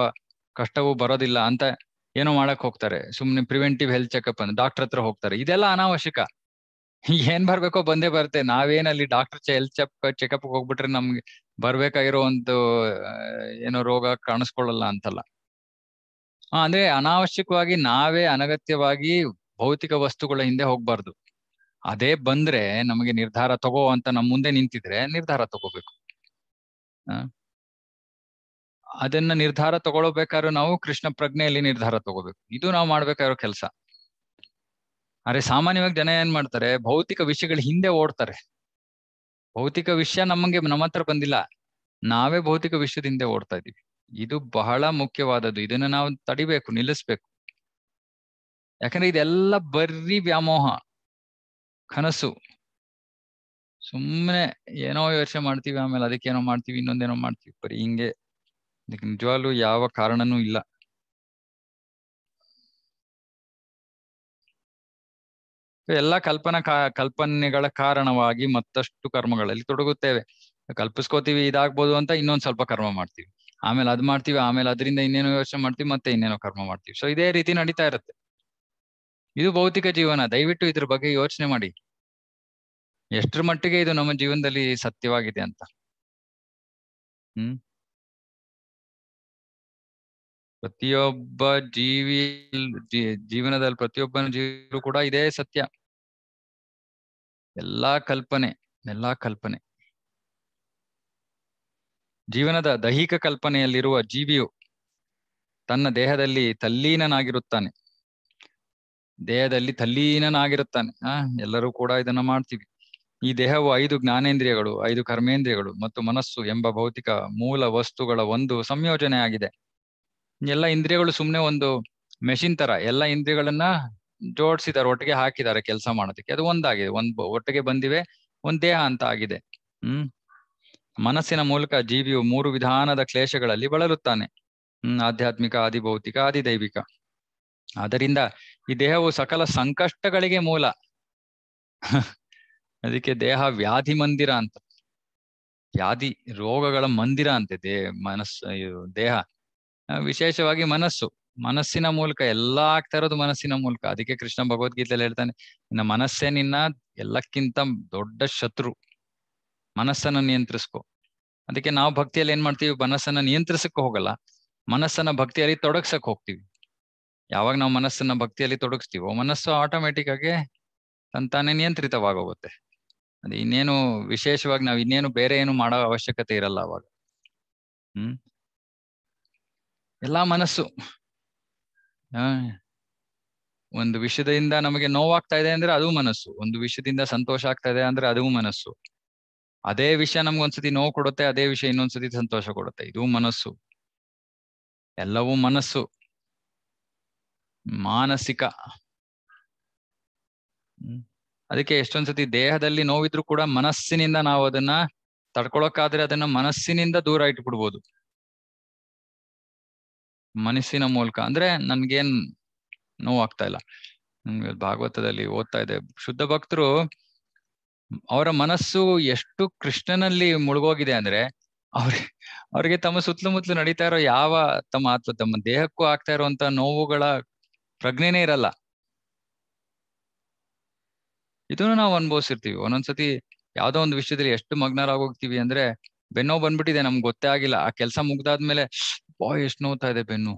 ಕಷ್ಟವೂ ಬರೋದಿಲ್ಲ ಅಂತ ಏನೋ ಮಾಡಕ್ ಹೋಗ್ತಾರೆ ಸುಮ್ನೆ ಪ್ರಿವೆಂಟಿವ್ ಹೆಲ್ತ್ ಚೆಕಪ್ ಅಂತ ಡಾಕ್ಟರ್ ಹತ್ರ ಹೋಗ್ತಾರೆ ಇದೆಲ್ಲ ಅನಾವಶ್ಯಕ ಏನ್ ಬರ್ಬೇಕೋ ಬಂದೇ ಬರುತ್ತೆ ನಾವೇನಲ್ಲಿ ಡಾಕ್ಟರ್ ಹೆಲ್ತ್ ಚೆಕ್ ಚೆಕಪ್ ಹೋಗ್ಬಿಟ್ರೆ ನಮ್ಗೆ ಬರ್ಬೇಕಾಗಿರೋ ಒಂದು ಏನೋ ರೋಗ ಕಾಣಿಸ್ಕೊಳ್ಳಲ್ಲ ಅಂತಲ್ಲ ಅಂದ್ರೆ ಅನಾವಶ್ಯಕವಾಗಿ ನಾವೇ ಅನಗತ್ಯವಾಗಿ ಭೌತಿಕ ವಸ್ತುಗಳ ಹಿಂದೆ ಹೋಗ್ಬಾರ್ದು ಅದೇ ಬಂದ್ರೆ ನಮಗೆ ನಿರ್ಧಾರ ತಗೋ ಅಂತ ನಮ್ಮ ಮುಂದೆ ನಿಂತಿದ್ರೆ ನಿರ್ಧಾರ ತಗೋಬೇಕು ಅದನ್ನ ನಿರ್ಧಾರ ತಗೊಳ್ಬೇಕಾದ್ರೆ ನಾವು ಕೃಷ್ಣ ಪ್ರಜ್ಞೆಯಲ್ಲಿ ನಿರ್ಧಾರ ತಗೋಬೇಕು ಇದು ನಾವು ಮಾಡ್ಬೇಕಾಗಿರೋ ಕೆಲಸ ಅರೆ ಸಾಮಾನ್ಯವಾಗಿ ಜನ ಏನ್ ಮಾಡ್ತಾರೆ ಭೌತಿಕ ವಿಷಯಗಳ ಹಿಂದೆ ಓಡ್ತಾರೆ ಭೌತಿಕ ವಿಷಯ ನಮಗೆ ನಮ್ಮ ಹತ್ರ ಬಂದಿಲ್ಲ ನಾವೇ ಭೌತಿಕ ವಿಷಯದ ಹಿಂದೆ ಓಡ್ತಾ ಇದೀವಿ ಇದು ಬಹಳ ಮುಖ್ಯವಾದದ್ದು ಇದನ್ನ ನಾವು ತಡಿಬೇಕು ನಿಲ್ಲಿಸ್ಬೇಕು ಯಾಕಂದ್ರೆ ಇದೆಲ್ಲ ಬರೀ ವ್ಯಾಮೋಹ ಕನಸು ಸುಮ್ಮನೆ ಏನೋ ಯೋಚನೆ ಮಾಡ್ತೀವಿ ಆಮೇಲೆ ಅದಕ್ಕೇನೋ ಮಾಡ್ತೀವಿ ಇನ್ನೊಂದೇನೋ ಮಾಡ್ತೀವಿ ಬರೀ ಹಿಂಗೆ ಅದಕ್ಕೆ ನಿಜವಾಗ್ಲೂ ಯಾವ ಕಾರಣನೂ ಇಲ್ಲ ಎಲ್ಲ ಕಲ್ಪನಾ ಕಲ್ಪನೆಗಳ ಕಾರಣವಾಗಿ ಮತ್ತಷ್ಟು ಕರ್ಮಗಳಲ್ಲಿ ತೊಡಗುತ್ತೇವೆ ಕಲ್ಪಿಸ್ಕೋತೀವಿ ಇದಾಗ್ಬೋದು ಅಂತ ಇನ್ನೊಂದ್ ಸ್ವಲ್ಪ ಕರ್ಮ ಮಾಡ್ತೀವಿ ಆಮೇಲೆ ಅದ್ ಮಾಡ್ತೀವಿ ಆಮೇಲೆ ಅದರಿಂದ ಇನ್ನೇನೋ ಯೋಚನೆ ಮಾಡ್ತೀವಿ ಮತ್ತೆ ಇನ್ನೇನೋ ಕರ್ಮ ಮಾಡ್ತೀವಿ ಸೊ ಇದೇ ರೀತಿ ನಡೀತಾ ಇರುತ್ತೆ ಇದು ಭೌತಿಕ ಜೀವನ ದಯವಿಟ್ಟು ಇದ್ರ ಬಗ್ಗೆ ಯೋಚನೆ ಮಾಡಿ ಎಷ್ಟರ ಮಟ್ಟಿಗೆ ಇದು ನಮ್ಮ ಜೀವನದಲ್ಲಿ ಸತ್ಯವಾಗಿದೆ ಅಂತ ಹ್ಮ್ ಪ್ರತಿಯೊಬ್ಬ ಜೀವಿ ಜೀವನದಲ್ಲಿ ಪ್ರತಿಯೊಬ್ಬನ ಜೀವರು ಕೂಡ ಇದೇ ಸತ್ಯ ಎಲ್ಲಾ ಕಲ್ಪನೆ ಎಲ್ಲಾ ಕಲ್ಪನೆ ಜೀವನದ ದೈಹಿಕ ಕಲ್ಪನೆಯಲ್ಲಿರುವ ಜೀವಿಯು ತನ್ನ ದೇಹದಲ್ಲಿ ತಲ್ಲೀನನಾಗಿರುತ್ತಾನೆ ದೇಹದಲ್ಲಿ ತಲ್ಲೀನನಾಗಿರುತ್ತಾನೆ ಆ ಎಲ್ಲರೂ ಕೂಡ ಇದನ್ನ ಮಾಡ್ತೀವಿ ಈ ದೇಹವು ಐದು ಜ್ಞಾನೇಂದ್ರಿಯಗಳು ಐದು ಕರ್ಮೇಂದ್ರಿಯಗಳು ಮತ್ತು ಮನಸ್ಸು ಎಂಬ ಭೌತಿಕ ಮೂಲ ವಸ್ತುಗಳ ಒಂದು ಸಂಯೋಜನೆ ಆಗಿದೆ ಎಲ್ಲ ಇಂದ್ರಿಯಗಳು ಸುಮ್ಮನೆ ಒಂದು ಮೆಷಿನ್ ತರ ಎಲ್ಲ ಇಂದ್ರಿಯಗಳನ್ನ ಜೋಡಿಸಿದ್ದಾರೆ ಒಟ್ಟಿಗೆ ಹಾಕಿದ್ದಾರೆ ಕೆಲಸ ಮಾಡೋದಕ್ಕೆ ಅದು ಒಂದಾಗಿದೆ ಒಂದ್ ಒಟ್ಟಿಗೆ ಬಂದಿವೆ ಒಂದ್ ದೇಹ ಅಂತ ಆಗಿದೆ ಹ್ಮ್ ಮನಸ್ಸಿನ ಮೂಲಕ ಜೀವಿಯು ಮೂರು ವಿಧಾನದ ಕ್ಲೇಶಗಳಲ್ಲಿ ಬಳಲುತ್ತಾನೆ ಹ್ಮ್ ಆಧ್ಯಾತ್ಮಿಕ ಆದಿಭೌತಿಕ ಆದಿದೈವಿಕ ಆದ್ದರಿಂದ ಈ ದೇಹವು ಸಕಲ ಸಂಕಷ್ಟಗಳಿಗೆ ಮೂಲ ಅದಕ್ಕೆ ದೇಹ ವ್ಯಾಧಿ ಮಂದಿರ ಅಂತ ವ್ಯಾಧಿ ರೋಗಗಳ ಮಂದಿರ ಅಂತೆ ದೇ ಮನಸ್ಸು ದೇಹ ವಿಶೇಷವಾಗಿ ಮನಸ್ಸು ಮನಸ್ಸಿನ ಮೂಲಕ ಎಲ್ಲಾ ಆಗ್ತಾ ಇರೋದು ಮನಸ್ಸಿನ ಮೂಲಕ ಅದಕ್ಕೆ ಕೃಷ್ಣ ಭಗವದ್ಗೀತೆಯಲ್ಲಿ ಹೇಳ್ತಾನೆ ನಿನ್ನ ಮನಸ್ಸೇ ನಿನ್ನ ಎಲ್ಲಕ್ಕಿಂತ ದೊಡ್ಡ ಶತ್ರು ಮನಸ್ಸನ್ನ ನಿಯಂತ್ರಿಸ್ಕೊ ಅದಕ್ಕೆ ನಾವು ಭಕ್ತಿಯಲ್ಲಿ ಏನ್ ಮಾಡ್ತೀವಿ ಮನಸ್ಸನ್ನ ನಿಯಂತ್ರಿಸಕ್ಕೆ ಹೋಗಲ್ಲ ಮನಸ್ಸನ್ನ ಭಕ್ತಿಯಲ್ಲಿ ತೊಡಗ್ಸಕ್ ಹೋಗ್ತೀವಿ ಯಾವಾಗ ನಾವು ಮನಸ್ಸನ್ನ ಭಕ್ತಿಯಲ್ಲಿ ತೊಡಗಿಸ್ತೀವೋ ಮನಸ್ಸು ಆಟೋಮೆಟಿಕ್ ಆಗಿ ತಂತಾನೆ ನಿಯಂತ್ರಿತವಾಗೋಗುತ್ತೆ ಅದು ಇನ್ನೇನು ವಿಶೇಷವಾಗಿ ನಾವು ಇನ್ನೇನು ಬೇರೆ ಏನು ಮಾಡೋ ಅವಶ್ಯಕತೆ ಇರಲ್ಲ ಅವಾಗ ಹ್ಮ್ ಎಲ್ಲಾ ಮನಸ್ಸು ಒಂದು ವಿಷಯದಿಂದ ನಮಗೆ ನೋವಾಗ್ತಾ ಇದೆ ಅಂದ್ರೆ ಅದು ಮನಸ್ಸು ಒಂದು ವಿಷಯದಿಂದ ಸಂತೋಷ ಆಗ್ತಾ ಇದೆ ಅಂದ್ರೆ ಅದು ಮನಸ್ಸು ಅದೇ ವಿಷಯ ನಮ್ಗೊಂದ್ಸತಿ ನೋವು ಕೊಡುತ್ತೆ ಅದೇ ವಿಷಯ ಇನ್ನೊಂದ್ಸತಿ ಸಂತೋಷ ಕೊಡುತ್ತೆ ಇದು ಮನಸ್ಸು ಎಲ್ಲವೂ ಮನಸ್ಸು ಮಾನಸಿಕ ಅದಕ್ಕೆ ಎಷ್ಟೊಂದ್ಸತಿ ದೇಹದಲ್ಲಿ ನೋವಿದ್ರು ಕೂಡ ಮನಸ್ಸಿನಿಂದ ನಾವು ಅದನ್ನ ತಡ್ಕೊಳಕಾದ್ರೆ ಅದನ್ನ ಮನಸ್ಸಿನಿಂದ ದೂರ ಇಟ್ಬಿಡ್ಬೋದು ಮನಸ್ಸಿನ ಮೂಲಕ ಅಂದ್ರೆ ನನ್ಗೇನ್ ನೋವಾಗ್ತಾ ಇಲ್ಲ ಭಾಗವತದಲ್ಲಿ ಓದ್ತಾ ಇದೆ ಶುದ್ಧ ಭಕ್ತರು ಅವರ ಮನಸ್ಸು ಎಷ್ಟು ಕೃಷ್ಣನಲ್ಲಿ ಮುಳುಗೋಗಿದೆ ಅಂದ್ರೆ ಅವ್ರ ಅವ್ರಿಗೆ ತಮ್ಮ ಸುತ್ತಲುಮುತ್ತಲು ನಡೀತಾ ಇರೋ ಯಾವ ತಮ್ಮ ಅಥವಾ ತಮ್ಮ ದೇಹಕ್ಕೂ ಆಗ್ತಾ ಇರುವಂತ ನೋವುಗಳ ಪ್ರಜ್ಞೆನೇ ಇರಲ್ಲ ಇದನ್ನು ನಾವು ಅನ್ಭವಿಸಿರ್ತೀವಿ ಒಂದೊಂದ್ಸತಿ ಯಾವ್ದೋ ಒಂದು ವಿಷಯದಲ್ಲಿ ಎಷ್ಟು ಮಗ್ನರಾಗೋಗ್ತಿವಿ ಅಂದ್ರೆ ಬೆನ್ನೋ ಬಂದ್ಬಿಟ್ಟಿದೆ ನಮ್ಗೆ ಗೊತ್ತೇ ಆಗಿಲ್ಲ ಆ ಕೆಲಸ ಮುಗ್ದಾದ್ಮೇಲೆ ಬಾಯ್ ಎಷ್ಟು ನೋವ್ತಾ ಇದೆ ಬೆನ್ನು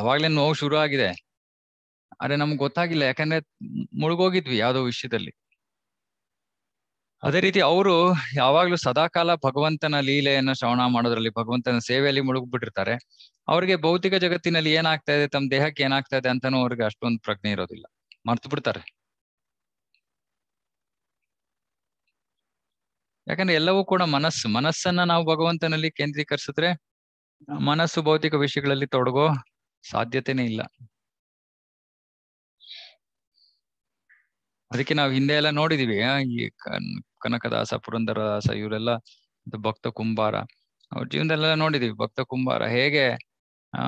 ಅವಾಗ್ಲೇ ನೋವು ಶುರು ಆಗಿದೆ ಆದ್ರೆ ನಮ್ಗೆ ಗೊತ್ತಾಗಿಲ್ಲ ಯಾಕಂದ್ರೆ ಮುಳುಗೋಗಿದ್ವಿ ಯಾವ್ದೋ ವಿಷಯದಲ್ಲಿ ಅದೇ ರೀತಿ ಅವರು ಯಾವಾಗ್ಲೂ ಸದಾಕಾಲ ಭಗವಂತನ ಲೀಲೆಯನ್ನು ಶ್ರವಣ ಮಾಡೋದ್ರಲ್ಲಿ ಭಗವಂತನ ಸೇವೆಯಲ್ಲಿ ಮುಳುಗ್ಬಿಟ್ಟಿರ್ತಾರೆ ಅವ್ರಿಗೆ ಭೌತಿಕ ಜಗತ್ತಿನಲ್ಲಿ ಏನಾಗ್ತಾ ಇದೆ ತಮ್ಮ ದೇಹಕ್ಕೆ ಏನಾಗ್ತಾ ಇದೆ ಅಂತಾನು ಅವ್ರಿಗೆ ಅಷ್ಟೊಂದು ಪ್ರಜ್ಞೆ ಇರೋದಿಲ್ಲ ಮರ್ತು ಬಿಡ್ತಾರೆ ಯಾಕಂದ್ರೆ ಎಲ್ಲವೂ ಕೂಡ ಮನಸ್ಸು ಮನಸ್ಸನ್ನ ನಾವು ಭಗವಂತನಲ್ಲಿ ಕೇಂದ್ರೀಕರಿಸಿದ್ರೆ ಮನಸ್ಸು ಭೌತಿಕ ವಿಷಯಗಳಲ್ಲಿ ತೊಡಗೋ ಸಾಧ್ಯತೆನೇ ಇಲ್ಲ ಅದಕ್ಕೆ ನಾವು ಹಿಂದೆ ಎಲ್ಲ ನೋಡಿದೀವಿ ಈ ಕನಕದಾಸ ಪುರಂದರದಾಸ ಇವರೆಲ್ಲ ಭಕ್ತ ಕುಂಬಾರ ಅವ್ರ ಜೀವನದಲ್ಲೆಲ್ಲ ನೋಡಿದೀವಿ ಭಕ್ತ ಕುಂಬಾರ ಹೇಗೆ ಆ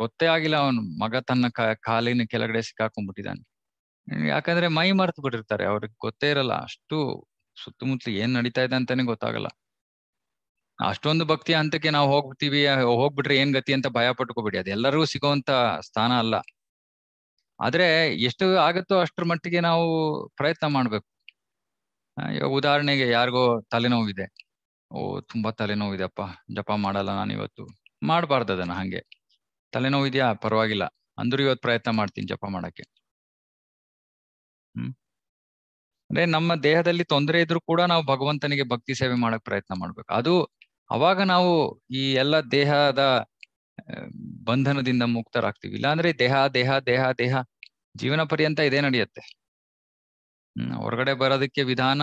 ಗೊತ್ತೇ ಆಗಿಲ್ಲ ಅವನು ಮಗ ತನ್ನ ಕಾಲಿನ ಕೆಳಗಡೆ ಸಿಕ್ಕಾಕೊಂಡ್ಬಿಟ್ಟಿದ್ದಾನೆ ಯಾಕಂದ್ರೆ ಮೈ ಮರ್ತು ಬಿಟ್ಟಿರ್ತಾರೆ ಅವ್ರಿಗೆ ಗೊತ್ತೇ ಇರಲ್ಲ ಅಷ್ಟು ಸುತ್ತಮುತ್ತಲು ಏನ್ ನಡೀತಾ ಇದೆ ಅಂತಾನೆ ಗೊತ್ತಾಗಲ್ಲ ಅಷ್ಟೊಂದು ಭಕ್ತಿ ಹಂತಕ್ಕೆ ನಾವು ಹೋಗ್ಬಿಡ್ತೀವಿ ಹೋಗ್ಬಿಟ್ರೆ ಏನ್ ಗತಿ ಅಂತ ಭಯ ಪಟ್ಕೋಬೇಡಿ ಅದೆಲ್ಲರಿಗೂ ಸಿಗುವಂತ ಸ್ಥಾನ ಅಲ್ಲ ಆದ್ರೆ ಎಷ್ಟು ಆಗುತ್ತೋ ಅಷ್ಟರ ಮಟ್ಟಿಗೆ ನಾವು ಪ್ರಯತ್ನ ಮಾಡ್ಬೇಕು ಉದಾಹರಣೆಗೆ ಯಾರಿಗೋ ತಲೆನೋವಿದೆ ಓ ತುಂಬಾ ತಲೆನೋವಿದೆಪ್ಪ ಜಪ ಮಾಡಲ್ಲ ನಾನು ಇವತ್ತು ಮಾಡಬಾರ್ದು ಅದನ್ನ ಹಂಗೆ ತಲೆನೋವಿದ್ಯಾ ಪರವಾಗಿಲ್ಲ ಅಂದ್ರೂ ಇವತ್ತು ಪ್ರಯತ್ನ ಮಾಡ್ತೀನಿ ಜಪ ಮಾಡಕ್ಕೆ ಹ್ಮ್ ಅಂದ್ರೆ ನಮ್ಮ ದೇಹದಲ್ಲಿ ತೊಂದರೆ ಇದ್ರೂ ಕೂಡ ನಾವು ಭಗವಂತನಿಗೆ ಭಕ್ತಿ ಸೇವೆ ಮಾಡಕ್ ಪ್ರಯತ್ನ ಮಾಡ್ಬೇಕು ಅದು ಅವಾಗ ನಾವು ಈ ಎಲ್ಲ ದೇಹದ ಬಂಧನದಿಂದ ಮುಕ್ತರಾಗ್ತೀವಿ ಇಲ್ಲಾಂದ್ರೆ ದೇಹ ದೇಹ ದೇಹ ದೇಹ ಜೀವನ ಪರ್ಯಂತ ಇದೇ ನಡೆಯುತ್ತೆ ಹ್ಮ್ ಹೊರಗಡೆ ಬರೋದಕ್ಕೆ ವಿಧಾನ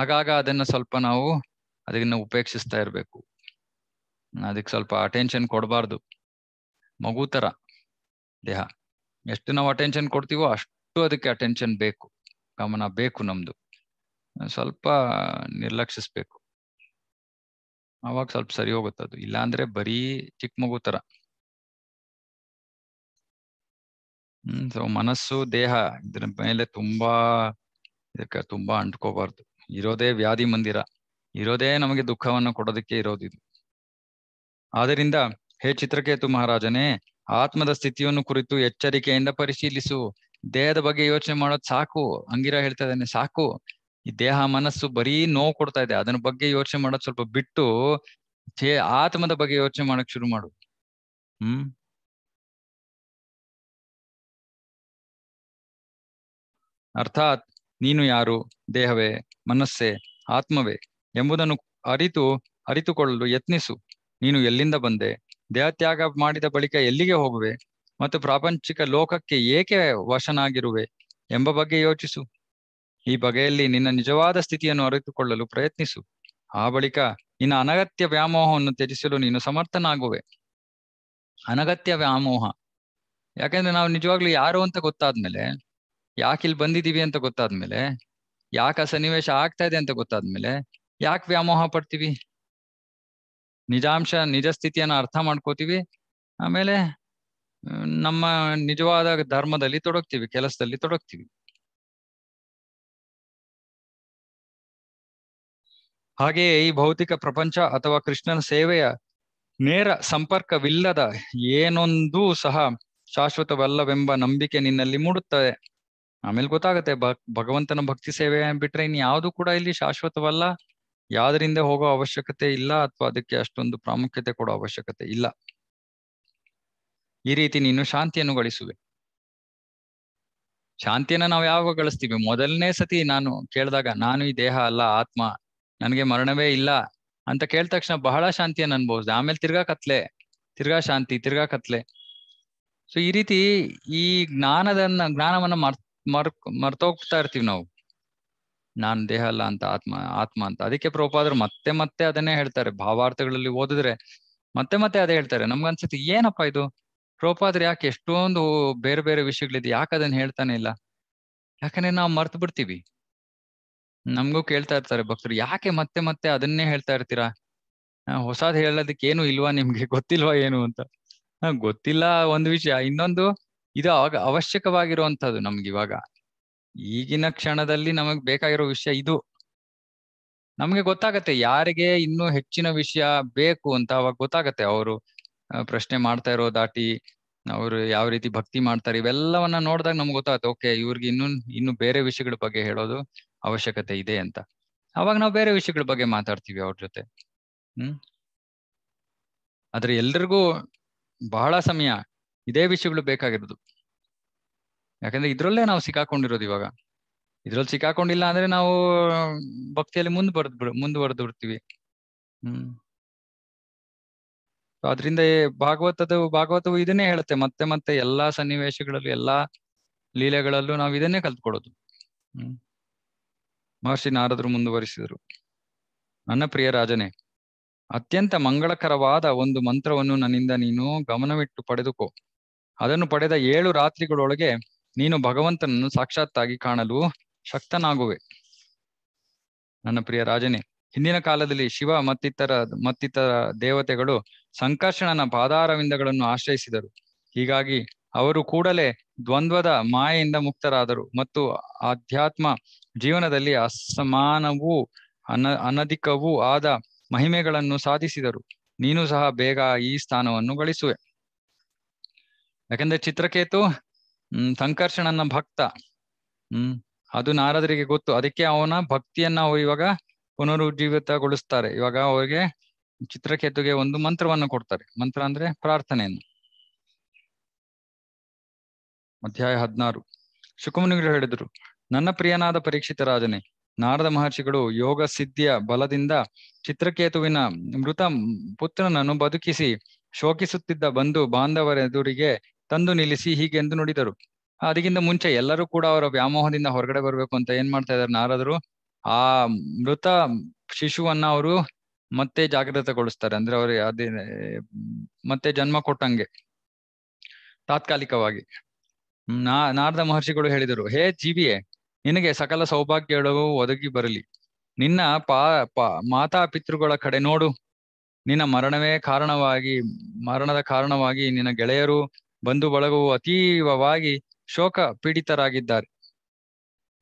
ಆಗಾಗ ಅದನ್ನ ಸ್ವಲ್ಪ ನಾವು ಅದನ್ನ ಉಪೇಕ್ಷಿಸ್ತಾ ಇರ್ಬೇಕು ಅದಕ್ಕೆ ಸ್ವಲ್ಪ ಅಟೆನ್ಷನ್ ಕೊಡಬಾರ್ದು ಮಗು ತರ ದೇಹ ಎಷ್ಟು ನಾವು ಅಟೆನ್ಷನ್ ಕೊಡ್ತೀವೋ ಅಷ್ಟು ಅದಕ್ಕೆ ಅಟೆನ್ಷನ್ ಬೇಕು ಗಮನ ಬೇಕು ನಮ್ದು ಸ್ವಲ್ಪ ನಿರ್ಲಕ್ಷಿಸ್ಬೇಕು ಅವಾಗ ಸ್ವಲ್ಪ ಸರಿ ಹೋಗುತ್ತದು ಇಲ್ಲಾಂದ್ರೆ ಬರೀ ಚಿಕ್ಕ ಮಗು ತರ ಹ್ಮ್ ಸೊ ಮನಸ್ಸು ದೇಹ ಇದ್ರ ಮೇಲೆ ತುಂಬಾ ಇದಕ್ಕೆ ತುಂಬಾ ಅಂಟ್ಕೋಬಾರ್ದು ಇರೋದೇ ವ್ಯಾಧಿ ಮಂದಿರ ಇರೋದೇ ನಮಗೆ ದುಃಖವನ್ನು ಕೊಡೋದಕ್ಕೆ ಇರೋದಿದು ಆದ್ದರಿಂದ ಹೇ ಚಿತ್ರಕೇತು ಮಹಾರಾಜನೇ ಆತ್ಮದ ಸ್ಥಿತಿಯನ್ನು ಕುರಿತು ಎಚ್ಚರಿಕೆಯಿಂದ ಪರಿಶೀಲಿಸು ದೇಹದ ಬಗ್ಗೆ ಯೋಚನೆ ಮಾಡೋದ್ ಸಾಕು ಅಂಗಿರ ಹೇಳ್ತಾ ಇದ್ದಾನೆ ಸಾಕು ಈ ದೇಹ ಮನಸ್ಸು ಬರೀ ನೋವು ಕೊಡ್ತಾ ಇದೆ ಅದನ್ನ ಬಗ್ಗೆ ಯೋಚನೆ ಮಾಡೋದ್ ಸ್ವಲ್ಪ ಬಿಟ್ಟು ಆತ್ಮದ ಬಗ್ಗೆ ಯೋಚನೆ ಮಾಡಕ್ ಶುರು ಮಾಡು ಹ್ಮ್ ಅರ್ಥಾತ್ ನೀನು ಯಾರು ದೇಹವೇ ಮನಸ್ಸೇ ಆತ್ಮವೇ ಎಂಬುದನ್ನು ಅರಿತು ಅರಿತುಕೊಳ್ಳಲು ಯತ್ನಿಸು ನೀನು ಎಲ್ಲಿಂದ ಬಂದೆ ದೇಹತ್ಯಾಗ ಮಾಡಿದ ಬಳಿಕ ಎಲ್ಲಿಗೆ ಹೋಗುವೆ ಮತ್ತು ಪ್ರಾಪಂಚಿಕ ಲೋಕಕ್ಕೆ ಏಕೆ ವಶನಾಗಿರುವೆ ಎಂಬ ಬಗ್ಗೆ ಯೋಚಿಸು ಈ ಬಗೆಯಲ್ಲಿ ನಿನ್ನ ನಿಜವಾದ ಸ್ಥಿತಿಯನ್ನು ಅರಿತುಕೊಳ್ಳಲು ಪ್ರಯತ್ನಿಸು ಆ ಬಳಿಕ ನಿನ್ನ ಅನಗತ್ಯ ವ್ಯಾಮೋಹವನ್ನು ತ್ಯಜಿಸಲು ನೀನು ಸಮರ್ಥನಾಗುವೆ ಅನಗತ್ಯ ವ್ಯಾಮೋಹ ಯಾಕೆಂದ್ರೆ ನಾವು ನಿಜವಾಗ್ಲು ಯಾರು ಅಂತ ಗೊತ್ತಾದ್ಮೇಲೆ ಯಾಕೆ ಇಲ್ಲಿ ಬಂದಿದೀವಿ ಅಂತ ಗೊತ್ತಾದ್ಮೇಲೆ ಯಾಕೆ ಆ ಸನ್ನಿವೇಶ ಆಗ್ತಾ ಇದೆ ಅಂತ ಗೊತ್ತಾದ್ಮೇಲೆ ಯಾಕೆ ವ್ಯಾಮೋಹ ಪಡ್ತೀವಿ ನಿಜಾಂಶ ನಿಜ ಸ್ಥಿತಿಯನ್ನು ಅರ್ಥ ಮಾಡ್ಕೋತೀವಿ ಆಮೇಲೆ ನಮ್ಮ ನಿಜವಾದ ಧರ್ಮದಲ್ಲಿ ತೊಡಗ್ತೀವಿ ಕೆಲಸದಲ್ಲಿ ತೊಡಗ್ತೀವಿ ಹಾಗೆಯೇ ಈ ಭೌತಿಕ ಪ್ರಪಂಚ ಅಥವಾ ಕೃಷ್ಣನ ಸೇವೆಯ ನೇರ ಸಂಪರ್ಕವಿಲ್ಲದ ಏನೊಂದೂ ಸಹ ಶಾಶ್ವತವಲ್ಲವೆಂಬ ನಂಬಿಕೆ ನಿನ್ನಲ್ಲಿ ಮೂಡುತ್ತದೆ ಆಮೇಲೆ ಗೊತ್ತಾಗತ್ತೆ ಭಗವಂತನ ಭಕ್ತಿ ಸೇವೆ ಬಿಟ್ರೆ ಇನ್ ಯಾವುದು ಕೂಡ ಇಲ್ಲಿ ಶಾಶ್ವತವಲ್ಲ ಯಾವ್ದರಿಂದ ಹೋಗೋ ಅವಶ್ಯಕತೆ ಇಲ್ಲ ಅಥವಾ ಅದಕ್ಕೆ ಅಷ್ಟೊಂದು ಪ್ರಾಮುಖ್ಯತೆ ಕೊಡೋ ಅವಶ್ಯಕತೆ ಇಲ್ಲ ಈ ರೀತಿ ನೀನು ಶಾಂತಿಯನ್ನು ಗಳಿಸುವೆ ಶಾಂತಿಯನ್ನ ನಾವು ಯಾವಾಗ ಗಳಿಸ್ತೀವಿ ಮೊದಲನೇ ಸತಿ ನಾನು ಕೇಳಿದಾಗ ನಾನು ಈ ದೇಹ ಅಲ್ಲ ಆತ್ಮ ನನಗೆ ಮರಣವೇ ಇಲ್ಲ ಅಂತ ಕೇಳಿದ ತಕ್ಷಣ ಬಹಳ ಶಾಂತಿಯನ್ನು ಅನ್ಭವಿಸಿದೆ ಆಮೇಲೆ ತಿರ್ಗಾ ಕತ್ಲೆ ತಿರ್ಗಾ ಶಾಂತಿ ತಿರ್ಗಾ ಕತ್ಲೆ ಸೊ ಈ ರೀತಿ ಈ ಜ್ಞಾನದನ್ನ ಜ್ಞಾನವನ್ನ ಮರ್ ಮರ್ ಮರ್ತೋಗ್ತಾ ಇರ್ತೀವಿ ನಾವು ನಾನ್ ದೇಹ ಅಲ್ಲ ಅಂತ ಆತ್ಮ ಆತ್ಮ ಅಂತ ಅದಕ್ಕೆ ಪ್ರೋಪಾದ್ರು ಮತ್ತೆ ಮತ್ತೆ ಅದನ್ನೇ ಹೇಳ್ತಾರೆ ಭಾವಾರ್ಥಗಳಲ್ಲಿ ಓದಿದ್ರೆ ಮತ್ತೆ ಮತ್ತೆ ಅದೇ ಹೇಳ್ತಾರೆ ಅನ್ಸುತ್ತೆ ಏನಪ್ಪಾ ಇದು ಪ್ರೋಪಾದ್ರೆ ಯಾಕೆ ಎಷ್ಟೊಂದು ಬೇರೆ ಬೇರೆ ವಿಷಯಗಳಿದೆ ಯಾಕೆ ಅದನ್ನ ಹೇಳ್ತಾನೆ ಇಲ್ಲ ಯಾಕಂದ್ರೆ ನಾವು ಮರ್ತು ಬಿಡ್ತೀವಿ ನಮಗೂ ಕೇಳ್ತಾ ಇರ್ತಾರೆ ಭಕ್ತರು ಯಾಕೆ ಮತ್ತೆ ಮತ್ತೆ ಅದನ್ನೇ ಹೇಳ್ತಾ ಇರ್ತೀರಾ ಹೊಸಾದ್ ಹೇಳೋದಕ್ಕೆ ಏನು ಇಲ್ವಾ ನಿಮ್ಗೆ ಗೊತ್ತಿಲ್ವಾ ಏನು ಅಂತ ಗೊತ್ತಿಲ್ಲ ಒಂದು ವಿಷಯ ಇನ್ನೊಂದು ಇದು ಅವಾಗ ಅವಶ್ಯಕವಾಗಿರುವಂಥದ್ದು ನಮ್ಗೆ ಇವಾಗ ಈಗಿನ ಕ್ಷಣದಲ್ಲಿ ನಮಗ್ ಬೇಕಾಗಿರೋ ವಿಷಯ ಇದು ನಮ್ಗೆ ಗೊತ್ತಾಗತ್ತೆ ಯಾರಿಗೆ ಇನ್ನೂ ಹೆಚ್ಚಿನ ವಿಷಯ ಬೇಕು ಅಂತ ಅವಾಗ ಗೊತ್ತಾಗತ್ತೆ ಅವರು ಪ್ರಶ್ನೆ ಮಾಡ್ತಾ ಇರೋ ದಾಟಿ ಅವರು ಯಾವ ರೀತಿ ಭಕ್ತಿ ಮಾಡ್ತಾರೆ ಇವೆಲ್ಲವನ್ನ ನೋಡಿದಾಗ ನಮ್ಗೆ ಗೊತ್ತಾಗುತ್ತೆ ಓಕೆ ಇವ್ರಿಗೆ ಇನ್ನು ಇನ್ನು ಬೇರೆ ವಿಷಯಗಳ ಬಗ್ಗೆ ಹೇಳೋದು ಅವಶ್ಯಕತೆ ಇದೆ ಅಂತ ಅವಾಗ ನಾವು ಬೇರೆ ವಿಷಯಗಳ ಬಗ್ಗೆ ಮಾತಾಡ್ತೀವಿ ಅವ್ರ ಜೊತೆ ಹ್ಮ್ ಆದ್ರೆ ಎಲ್ರಿಗೂ ಬಹಳ ಸಮಯ ಇದೇ ವಿಷಯಗಳು ಬೇಕಾಗಿರೋದು ಯಾಕಂದ್ರೆ ಇದ್ರಲ್ಲೇ ನಾವು ಸಿಕ್ಕಾಕೊಂಡಿರೋದು ಇವಾಗ ಇದ್ರಲ್ಲಿ ಸಿಕ್ಕಾಕೊಂಡಿಲ್ಲ ಅಂದ್ರೆ ನಾವು ಭಕ್ತಿಯಲ್ಲಿ ಮುಂದುವರೆದು ಮುಂದುವರೆದು ಬಿಡ್ತೀವಿ ಹ್ಮ್ ಅದರಿಂದ ಭಾಗವತದ ಭಾಗವತವು ಇದನ್ನೇ ಹೇಳುತ್ತೆ ಮತ್ತೆ ಮತ್ತೆ ಎಲ್ಲಾ ಸನ್ನಿವೇಶಗಳಲ್ಲೂ ಎಲ್ಲಾ ಲೀಲೆಗಳಲ್ಲೂ ನಾವು ಇದನ್ನೇ ಕಲ್ತ್ಕೊಡೋದು ಹ್ಮ್ ಮಹರ್ಷಿ ನಾರದರು ಮುಂದುವರಿಸಿದರು ನನ್ನ ಪ್ರಿಯ ರಾಜನೇ ಅತ್ಯಂತ ಮಂಗಳಕರವಾದ ಒಂದು ಮಂತ್ರವನ್ನು ನನ್ನಿಂದ ನೀನು ಗಮನವಿಟ್ಟು ಪಡೆದುಕೋ ಅದನ್ನು ಪಡೆದ ಏಳು ರಾತ್ರಿಗಳೊಳಗೆ ನೀನು ಭಗವಂತನನ್ನು ಸಾಕ್ಷಾತ್ತಾಗಿ ಕಾಣಲು ಶಕ್ತನಾಗುವೆ ನನ್ನ ಪ್ರಿಯ ರಾಜನೇ ಹಿಂದಿನ ಕಾಲದಲ್ಲಿ ಶಿವ ಮತ್ತಿತರ ಮತ್ತಿತರ ದೇವತೆಗಳು ಸಂಕರ್ಷಣನ ಪಾದಾರವಿಂದಗಳನ್ನು ಆಶ್ರಯಿಸಿದರು ಹೀಗಾಗಿ ಅವರು ಕೂಡಲೇ ದ್ವಂದ್ವದ ಮಾಯೆಯಿಂದ ಮುಕ್ತರಾದರು ಮತ್ತು ಆಧ್ಯಾತ್ಮ ಜೀವನದಲ್ಲಿ ಅಸಮಾನವೂ ಅನ ಅನಧಿಕವೂ ಆದ ಮಹಿಮೆಗಳನ್ನು ಸಾಧಿಸಿದರು ನೀನು ಸಹ ಬೇಗ ಈ ಸ್ಥಾನವನ್ನು ಗಳಿಸುವೆ ಯಾಕಂದ್ರೆ ಚಿತ್ರಕೇತು ಹ್ಮ್ ಸಂಕರ್ಷಣನ ಭಕ್ತ ಹ್ಮ್ ಅದು ನಾರದರಿಗೆ ಗೊತ್ತು ಅದಕ್ಕೆ ಅವನ ಭಕ್ತಿಯನ್ನ ಅವ್ರು ಇವಾಗ ಪುನರುಜ್ಜೀವಿತಗೊಳಿಸ್ತಾರೆ ಇವಾಗ ಅವರಿಗೆ ಚಿತ್ರಕೇತುಗೆ ಒಂದು ಮಂತ್ರವನ್ನು ಕೊಡ್ತಾರೆ ಮಂತ್ರ ಅಂದ್ರೆ ಪ್ರಾರ್ಥನೆಯನ್ನು ಅಧ್ಯಾಯ ಹದಿನಾರು ಶುಕಮುನಿಗಳು ಹೇಳಿದ್ರು ನನ್ನ ಪ್ರಿಯನಾದ ಪರೀಕ್ಷಿತ ರಾಜನೇ ನಾರದ ಮಹರ್ಷಿಗಳು ಯೋಗ ಸಿದ್ಧಿಯ ಬಲದಿಂದ ಚಿತ್ರಕೇತುವಿನ ಮೃತ ಪುತ್ರನನ್ನು ಬದುಕಿಸಿ ಶೋಕಿಸುತ್ತಿದ್ದ ಬಂಧು ಬಾಂಧವರೆದುರಿಗೆ ತಂದು ನಿಲ್ಲಿಸಿ ಹೀಗೆ ಎಂದು ನುಡಿದರು ಅದಕ್ಕಿಂತ ಮುಂಚೆ ಎಲ್ಲರೂ ಕೂಡ ಅವರ ವ್ಯಾಮೋಹದಿಂದ ಹೊರಗಡೆ ಬರಬೇಕು ಅಂತ ಏನ್ ಮಾಡ್ತಾ ಇದಾರೆ ನಾರದರು ಆ ಮೃತ ಶಿಶುವನ್ನ ಅವರು ಮತ್ತೆ ಜಾಗೃತಗೊಳಿಸ್ತಾರೆ ಅಂದ್ರೆ ಅವ್ರ ಅದೇ ಮತ್ತೆ ಜನ್ಮ ಕೊಟ್ಟಂಗೆ ತಾತ್ಕಾಲಿಕವಾಗಿ ನಾ ನಾರದ ಮಹರ್ಷಿಗಳು ಹೇಳಿದರು ಹೇ ಜೀವಿಯೇ ನಿನಗೆ ಸಕಲ ಸೌಭಾಗ್ಯಗಳು ಒದಗಿ ಬರಲಿ ನಿನ್ನ ಪಾ ಮಾತಾ ಪಿತೃಗಳ ಕಡೆ ನೋಡು ನಿನ್ನ ಮರಣವೇ ಕಾರಣವಾಗಿ ಮರಣದ ಕಾರಣವಾಗಿ ನಿನ್ನ ಗೆಳೆಯರು ಬಂಧು ಬಳಗವು ಅತೀವವಾಗಿ ಶೋಕ ಪೀಡಿತರಾಗಿದ್ದಾರೆ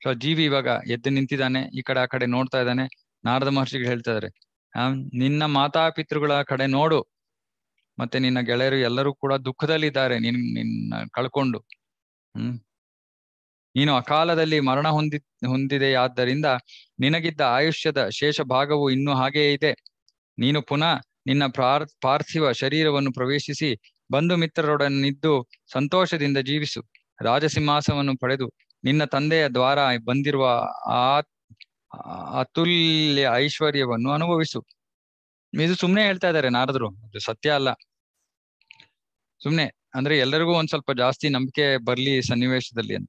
ಸೊ ಜೀವಿ ಇವಾಗ ಎದ್ದು ನಿಂತಿದ್ದಾನೆ ಈ ಕಡೆ ಆ ಕಡೆ ನೋಡ್ತಾ ಇದ್ದಾನೆ ನಾರದ ಮಹರ್ಷಿಗಳು ಹೇಳ್ತಾ ಇದಾರೆ ಆ ನಿನ್ನ ಮಾತಾಪಿತೃಗಳ ಕಡೆ ನೋಡು ಮತ್ತೆ ನಿನ್ನ ಗೆಳೆಯರು ಎಲ್ಲರೂ ಕೂಡ ದುಃಖದಲ್ಲಿದ್ದಾರೆ ನಿನ್ ನಿನ್ನ ಕಳ್ಕೊಂಡು ಹ್ಮ್ ನೀನು ಅಕಾಲದಲ್ಲಿ ಮರಣ ಹೊಂದಿ ಹೊಂದಿದೆಯಾದ್ದರಿಂದ ನಿನಗಿದ್ದ ಆಯುಷ್ಯದ ಶೇಷ ಭಾಗವು ಇನ್ನೂ ಹಾಗೆಯೇ ಇದೆ ನೀನು ಪುನಃ ನಿನ್ನ ಪ್ರಾರ್ ಪಾರ್ಥಿವ ಶರೀರವನ್ನು ಪ್ರವೇಶಿಸಿ ಬಂಧು ಮಿತ್ರರೊಡನಿದ್ದು ಸಂತೋಷದಿಂದ ಜೀವಿಸು ರಾಜಸಿಂಹಾಸವನ್ನು ಪಡೆದು ನಿನ್ನ ತಂದೆಯ ದ್ವಾರ ಬಂದಿರುವ ಆ ಅತುಲ್ಯ ಐಶ್ವರ್ಯವನ್ನು ಅನುಭವಿಸು ಇದು ಸುಮ್ನೆ ಹೇಳ್ತಾ ಇದ್ದಾರೆ ನಾರದರು ಅದು ಸತ್ಯ ಅಲ್ಲ ಸುಮ್ನೆ ಅಂದ್ರೆ ಎಲ್ಲರಿಗೂ ಒಂದ್ ಸ್ವಲ್ಪ ಜಾಸ್ತಿ ನಂಬಿಕೆ ಬರ್ಲಿ ಸನ್ನಿವೇಶದಲ್ಲಿ ಅಂತ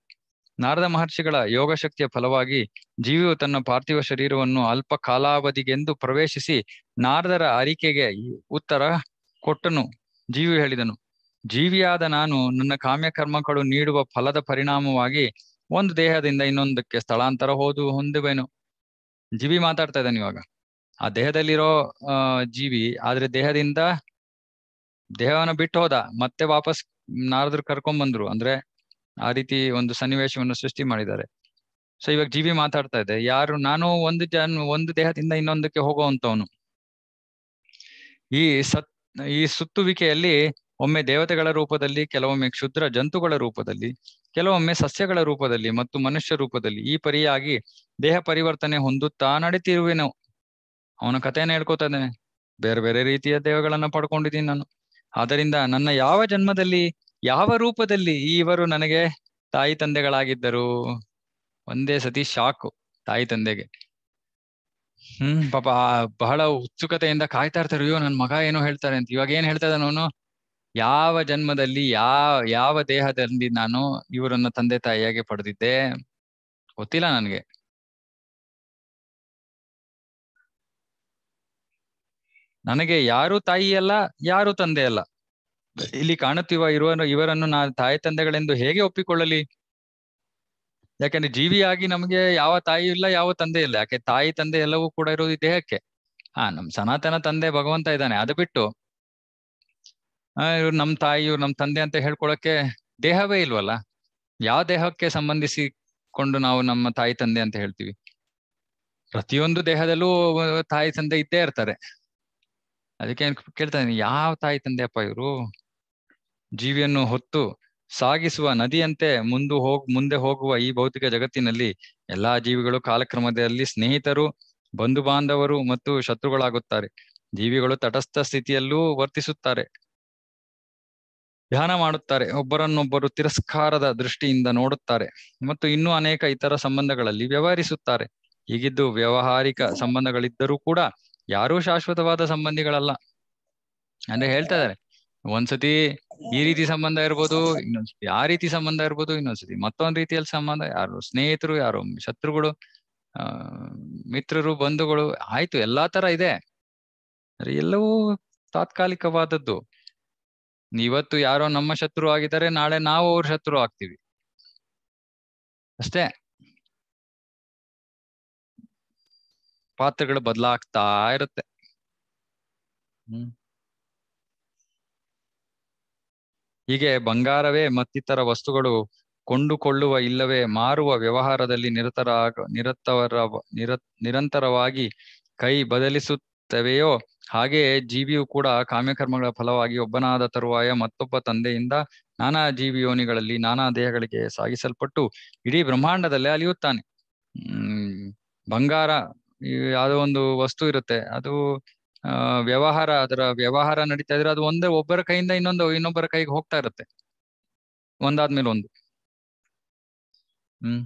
ನಾರದ ಮಹರ್ಷಿಗಳ ಯೋಗ ಶಕ್ತಿಯ ಫಲವಾಗಿ ಜೀವಿಯು ತನ್ನ ಪಾರ್ಥಿವ ಶರೀರವನ್ನು ಅಲ್ಪ ಕಾಲಾವಧಿಗೆಂದು ಪ್ರವೇಶಿಸಿ ನಾರದರ ಅರಿಕೆಗೆ ಉತ್ತರ ಕೊಟ್ಟನು ಜೀವಿ ಹೇಳಿದನು ಜೀವಿಯಾದ ನಾನು ನನ್ನ ಕರ್ಮಗಳು ನೀಡುವ ಫಲದ ಪರಿಣಾಮವಾಗಿ ಒಂದು ದೇಹದಿಂದ ಇನ್ನೊಂದಕ್ಕೆ ಸ್ಥಳಾಂತರ ಹೋದು ಹೊಂದುವೆನು ಜೀವಿ ಮಾತಾಡ್ತಾ ಇದ್ದಾನೆ ಇವಾಗ ಆ ದೇಹದಲ್ಲಿರೋ ಜೀವಿ ಆದ್ರೆ ದೇಹದಿಂದ ದೇಹವನ್ನು ಬಿಟ್ಟು ಹೋದ ಮತ್ತೆ ವಾಪಸ್ ನಾರದ್ರು ಕರ್ಕೊಂಡ್ ಬಂದ್ರು ಅಂದ್ರೆ ಆ ರೀತಿ ಒಂದು ಸನ್ನಿವೇಶವನ್ನು ಸೃಷ್ಟಿ ಮಾಡಿದ್ದಾರೆ ಸೊ ಇವಾಗ ಜೀವಿ ಮಾತಾಡ್ತಾ ಇದೆ ಯಾರು ನಾನು ಒಂದು ಜನ್ ಒಂದು ದೇಹದಿಂದ ಇನ್ನೊಂದಕ್ಕೆ ಹೋಗುವಂತವನು ಈ ಸತ್ ಈ ಸುತ್ತುವಿಕೆಯಲ್ಲಿ ಒಮ್ಮೆ ದೇವತೆಗಳ ರೂಪದಲ್ಲಿ ಕೆಲವೊಮ್ಮೆ ಕ್ಷುದ್ರ ಜಂತುಗಳ ರೂಪದಲ್ಲಿ ಕೆಲವೊಮ್ಮೆ ಸಸ್ಯಗಳ ರೂಪದಲ್ಲಿ ಮತ್ತು ಮನುಷ್ಯ ರೂಪದಲ್ಲಿ ಈ ಪರಿಯಾಗಿ ದೇಹ ಪರಿವರ್ತನೆ ಹೊಂದುತ್ತಾ ನಡೀತಿರುವೆನು ಅವನ ಕಥೆಯನ್ನು ಹೇಳ್ಕೊತಾನೆ ಬೇರೆ ಬೇರೆ ರೀತಿಯ ದೇವಗಳನ್ನ ಪಡ್ಕೊಂಡಿದ್ದೀನಿ ನಾನು ಆದ್ದರಿಂದ ನನ್ನ ಯಾವ ಜನ್ಮದಲ್ಲಿ ಯಾವ ರೂಪದಲ್ಲಿ ಇವರು ನನಗೆ ತಾಯಿ ತಂದೆಗಳಾಗಿದ್ದರು ಒಂದೇ ಸತಿ ಶಾಕು ತಾಯಿ ತಂದೆಗೆ ಹ್ಮ್ ಪಾಪ ಬಹಳ ಉತ್ಸುಕತೆಯಿಂದ ಕಾಯ್ತಾ ಇರ್ತಾರೆ ಅಯ್ಯೋ ನನ್ ಮಗ ಏನೋ ಹೇಳ್ತಾರೆ ಅಂತ ಇವಾಗ ಏನ್ ಹೇಳ್ತಾ ಅವನು ಯಾವ ಜನ್ಮದಲ್ಲಿ ಯಾವ ಯಾವ ದೇಹದಲ್ಲಿ ನಾನು ಇವರನ್ನ ತಂದೆ ತಾಯಿಯಾಗಿ ಪಡೆದಿದ್ದೆ ಗೊತ್ತಿಲ್ಲ ನನ್ಗೆ ನನಗೆ ಯಾರು ತಾಯಿ ಅಲ್ಲ ಯಾರು ತಂದೆ ಅಲ್ಲ ಇಲ್ಲಿ ಕಾಣುತ್ತಿವ ಇರುವ ಇವರನ್ನು ನಾನು ತಾಯಿ ತಂದೆಗಳೆಂದು ಹೇಗೆ ಒಪ್ಪಿಕೊಳ್ಳಲಿ ಯಾಕಂದ್ರೆ ಜೀವಿಯಾಗಿ ನಮ್ಗೆ ಯಾವ ತಾಯಿ ಇಲ್ಲ ಯಾವ ತಂದೆ ಇಲ್ಲ ಯಾಕೆ ತಾಯಿ ತಂದೆ ಎಲ್ಲವೂ ಕೂಡ ಇರೋದು ಈ ದೇಹಕ್ಕೆ ಹಾ ನಮ್ ಸನಾತನ ತಂದೆ ಭಗವಂತ ಇದ್ದಾನೆ ಅದು ಬಿಟ್ಟು ಆ ಇವ್ರು ನಮ್ ತಾಯಿ ಇವ್ರು ನಮ್ ತಂದೆ ಅಂತ ಹೇಳ್ಕೊಳಕ್ಕೆ ದೇಹವೇ ಇಲ್ವಲ್ಲ ಯಾವ ದೇಹಕ್ಕೆ ಸಂಬಂಧಿಸಿಕೊಂಡು ನಾವು ನಮ್ಮ ತಾಯಿ ತಂದೆ ಅಂತ ಹೇಳ್ತೀವಿ ಪ್ರತಿಯೊಂದು ದೇಹದಲ್ಲೂ ತಾಯಿ ತಂದೆ ಇದ್ದೇ ಇರ್ತಾರೆ ಅದಕ್ಕೆ ಕೇಳ್ತಾ ಯಾವ ತಾಯಿ ತಂದೆ ಅಪ್ಪ ಇವರು ಜೀವಿಯನ್ನು ಹೊತ್ತು ಸಾಗಿಸುವ ನದಿಯಂತೆ ಮುಂದೆ ಹೋಗ್ ಮುಂದೆ ಹೋಗುವ ಈ ಭೌತಿಕ ಜಗತ್ತಿನಲ್ಲಿ ಎಲ್ಲಾ ಜೀವಿಗಳು ಕಾಲಕ್ರಮದಲ್ಲಿ ಸ್ನೇಹಿತರು ಬಂಧು ಬಾಂಧವರು ಮತ್ತು ಶತ್ರುಗಳಾಗುತ್ತಾರೆ ಜೀವಿಗಳು ತಟಸ್ಥ ಸ್ಥಿತಿಯಲ್ಲೂ ವರ್ತಿಸುತ್ತಾರೆ ಧ್ಯಾನ ಮಾಡುತ್ತಾರೆ ಒಬ್ಬರನ್ನೊಬ್ಬರು ತಿರಸ್ಕಾರದ ದೃಷ್ಟಿಯಿಂದ ನೋಡುತ್ತಾರೆ ಮತ್ತು ಇನ್ನೂ ಅನೇಕ ಇತರ ಸಂಬಂಧಗಳಲ್ಲಿ ವ್ಯವಹರಿಸುತ್ತಾರೆ ಹೀಗಿದ್ದು ವ್ಯವಹಾರಿಕ ಸಂಬಂಧಗಳಿದ್ದರೂ ಕೂಡ ಯಾರೂ ಶಾಶ್ವತವಾದ ಸಂಬಂಧಿಗಳಲ್ಲ ಅಂದ್ರೆ ಹೇಳ್ತಾ ಇದಾರೆ ಒಂದ್ಸತಿ ಈ ರೀತಿ ಸಂಬಂಧ ಇರ್ಬೋದು ಇನ್ನೊಂದ್ಸತಿ ಆ ರೀತಿ ಸಂಬಂಧ ಇರ್ಬೋದು ಇನ್ನೊಂದ್ಸತಿ ಮತ್ತೊಂದ್ ರೀತಿಯಲ್ಲಿ ಸಂಬಂಧ ಯಾರು ಸ್ನೇಹಿತರು ಯಾರು ಶತ್ರುಗಳು ಮಿತ್ರರು ಬಂಧುಗಳು ಆಯ್ತು ಎಲ್ಲಾ ತರ ಇದೆ ಎಲ್ಲವೂ ತಾತ್ಕಾಲಿಕವಾದದ್ದು ಇವತ್ತು ಯಾರೋ ನಮ್ಮ ಶತ್ರು ಆಗಿದ್ದಾರೆ ನಾಳೆ ನಾವು ಅವ್ರ ಶತ್ರು ಆಗ್ತೀವಿ ಅಷ್ಟೇ ಪಾತ್ರಗಳು ಬದಲಾಗ್ತಾ ಇರುತ್ತೆ ಹ್ಮ್ ಹೀಗೆ ಬಂಗಾರವೇ ಮತ್ತಿತರ ವಸ್ತುಗಳು ಕೊಂಡುಕೊಳ್ಳುವ ಇಲ್ಲವೇ ಮಾರುವ ವ್ಯವಹಾರದಲ್ಲಿ ನಿರತರ ನಿರತವರ ನಿರ ನಿರಂತರವಾಗಿ ಕೈ ಬದಲಿಸುತ್ತವೆಯೋ ಹಾಗೆಯೇ ಜೀವಿಯು ಕೂಡ ಕಾಮ್ಯಕರ್ಮಗಳ ಫಲವಾಗಿ ಒಬ್ಬನಾದ ತರುವಾಯ ಮತ್ತೊಬ್ಬ ತಂದೆಯಿಂದ ನಾನಾ ಜೀವಿಯೋನಿಗಳಲ್ಲಿ ನಾನಾ ದೇಹಗಳಿಗೆ ಸಾಗಿಸಲ್ಪಟ್ಟು ಇಡೀ ಬ್ರಹ್ಮಾಂಡದಲ್ಲೇ ಅಲಿಯುತ್ತಾನೆ ಹ್ಮ್ ಬಂಗಾರ ಯಾವುದೋ ಒಂದು ವಸ್ತು ಇರುತ್ತೆ ಅದು ವ್ಯವಹಾರ ಅದರ ವ್ಯವಹಾರ ನಡೀತಾ ಇದ್ರೆ ಅದು ಒಂದೇ ಒಬ್ಬರ ಕೈಯಿಂದ ಇನ್ನೊಂದು ಇನ್ನೊಬ್ಬರ ಕೈಗೆ ಹೋಗ್ತಾ ಇರುತ್ತೆ ಒಂದಾದ್ಮೇಲೆ ಒಂದು ಹ್ಮ್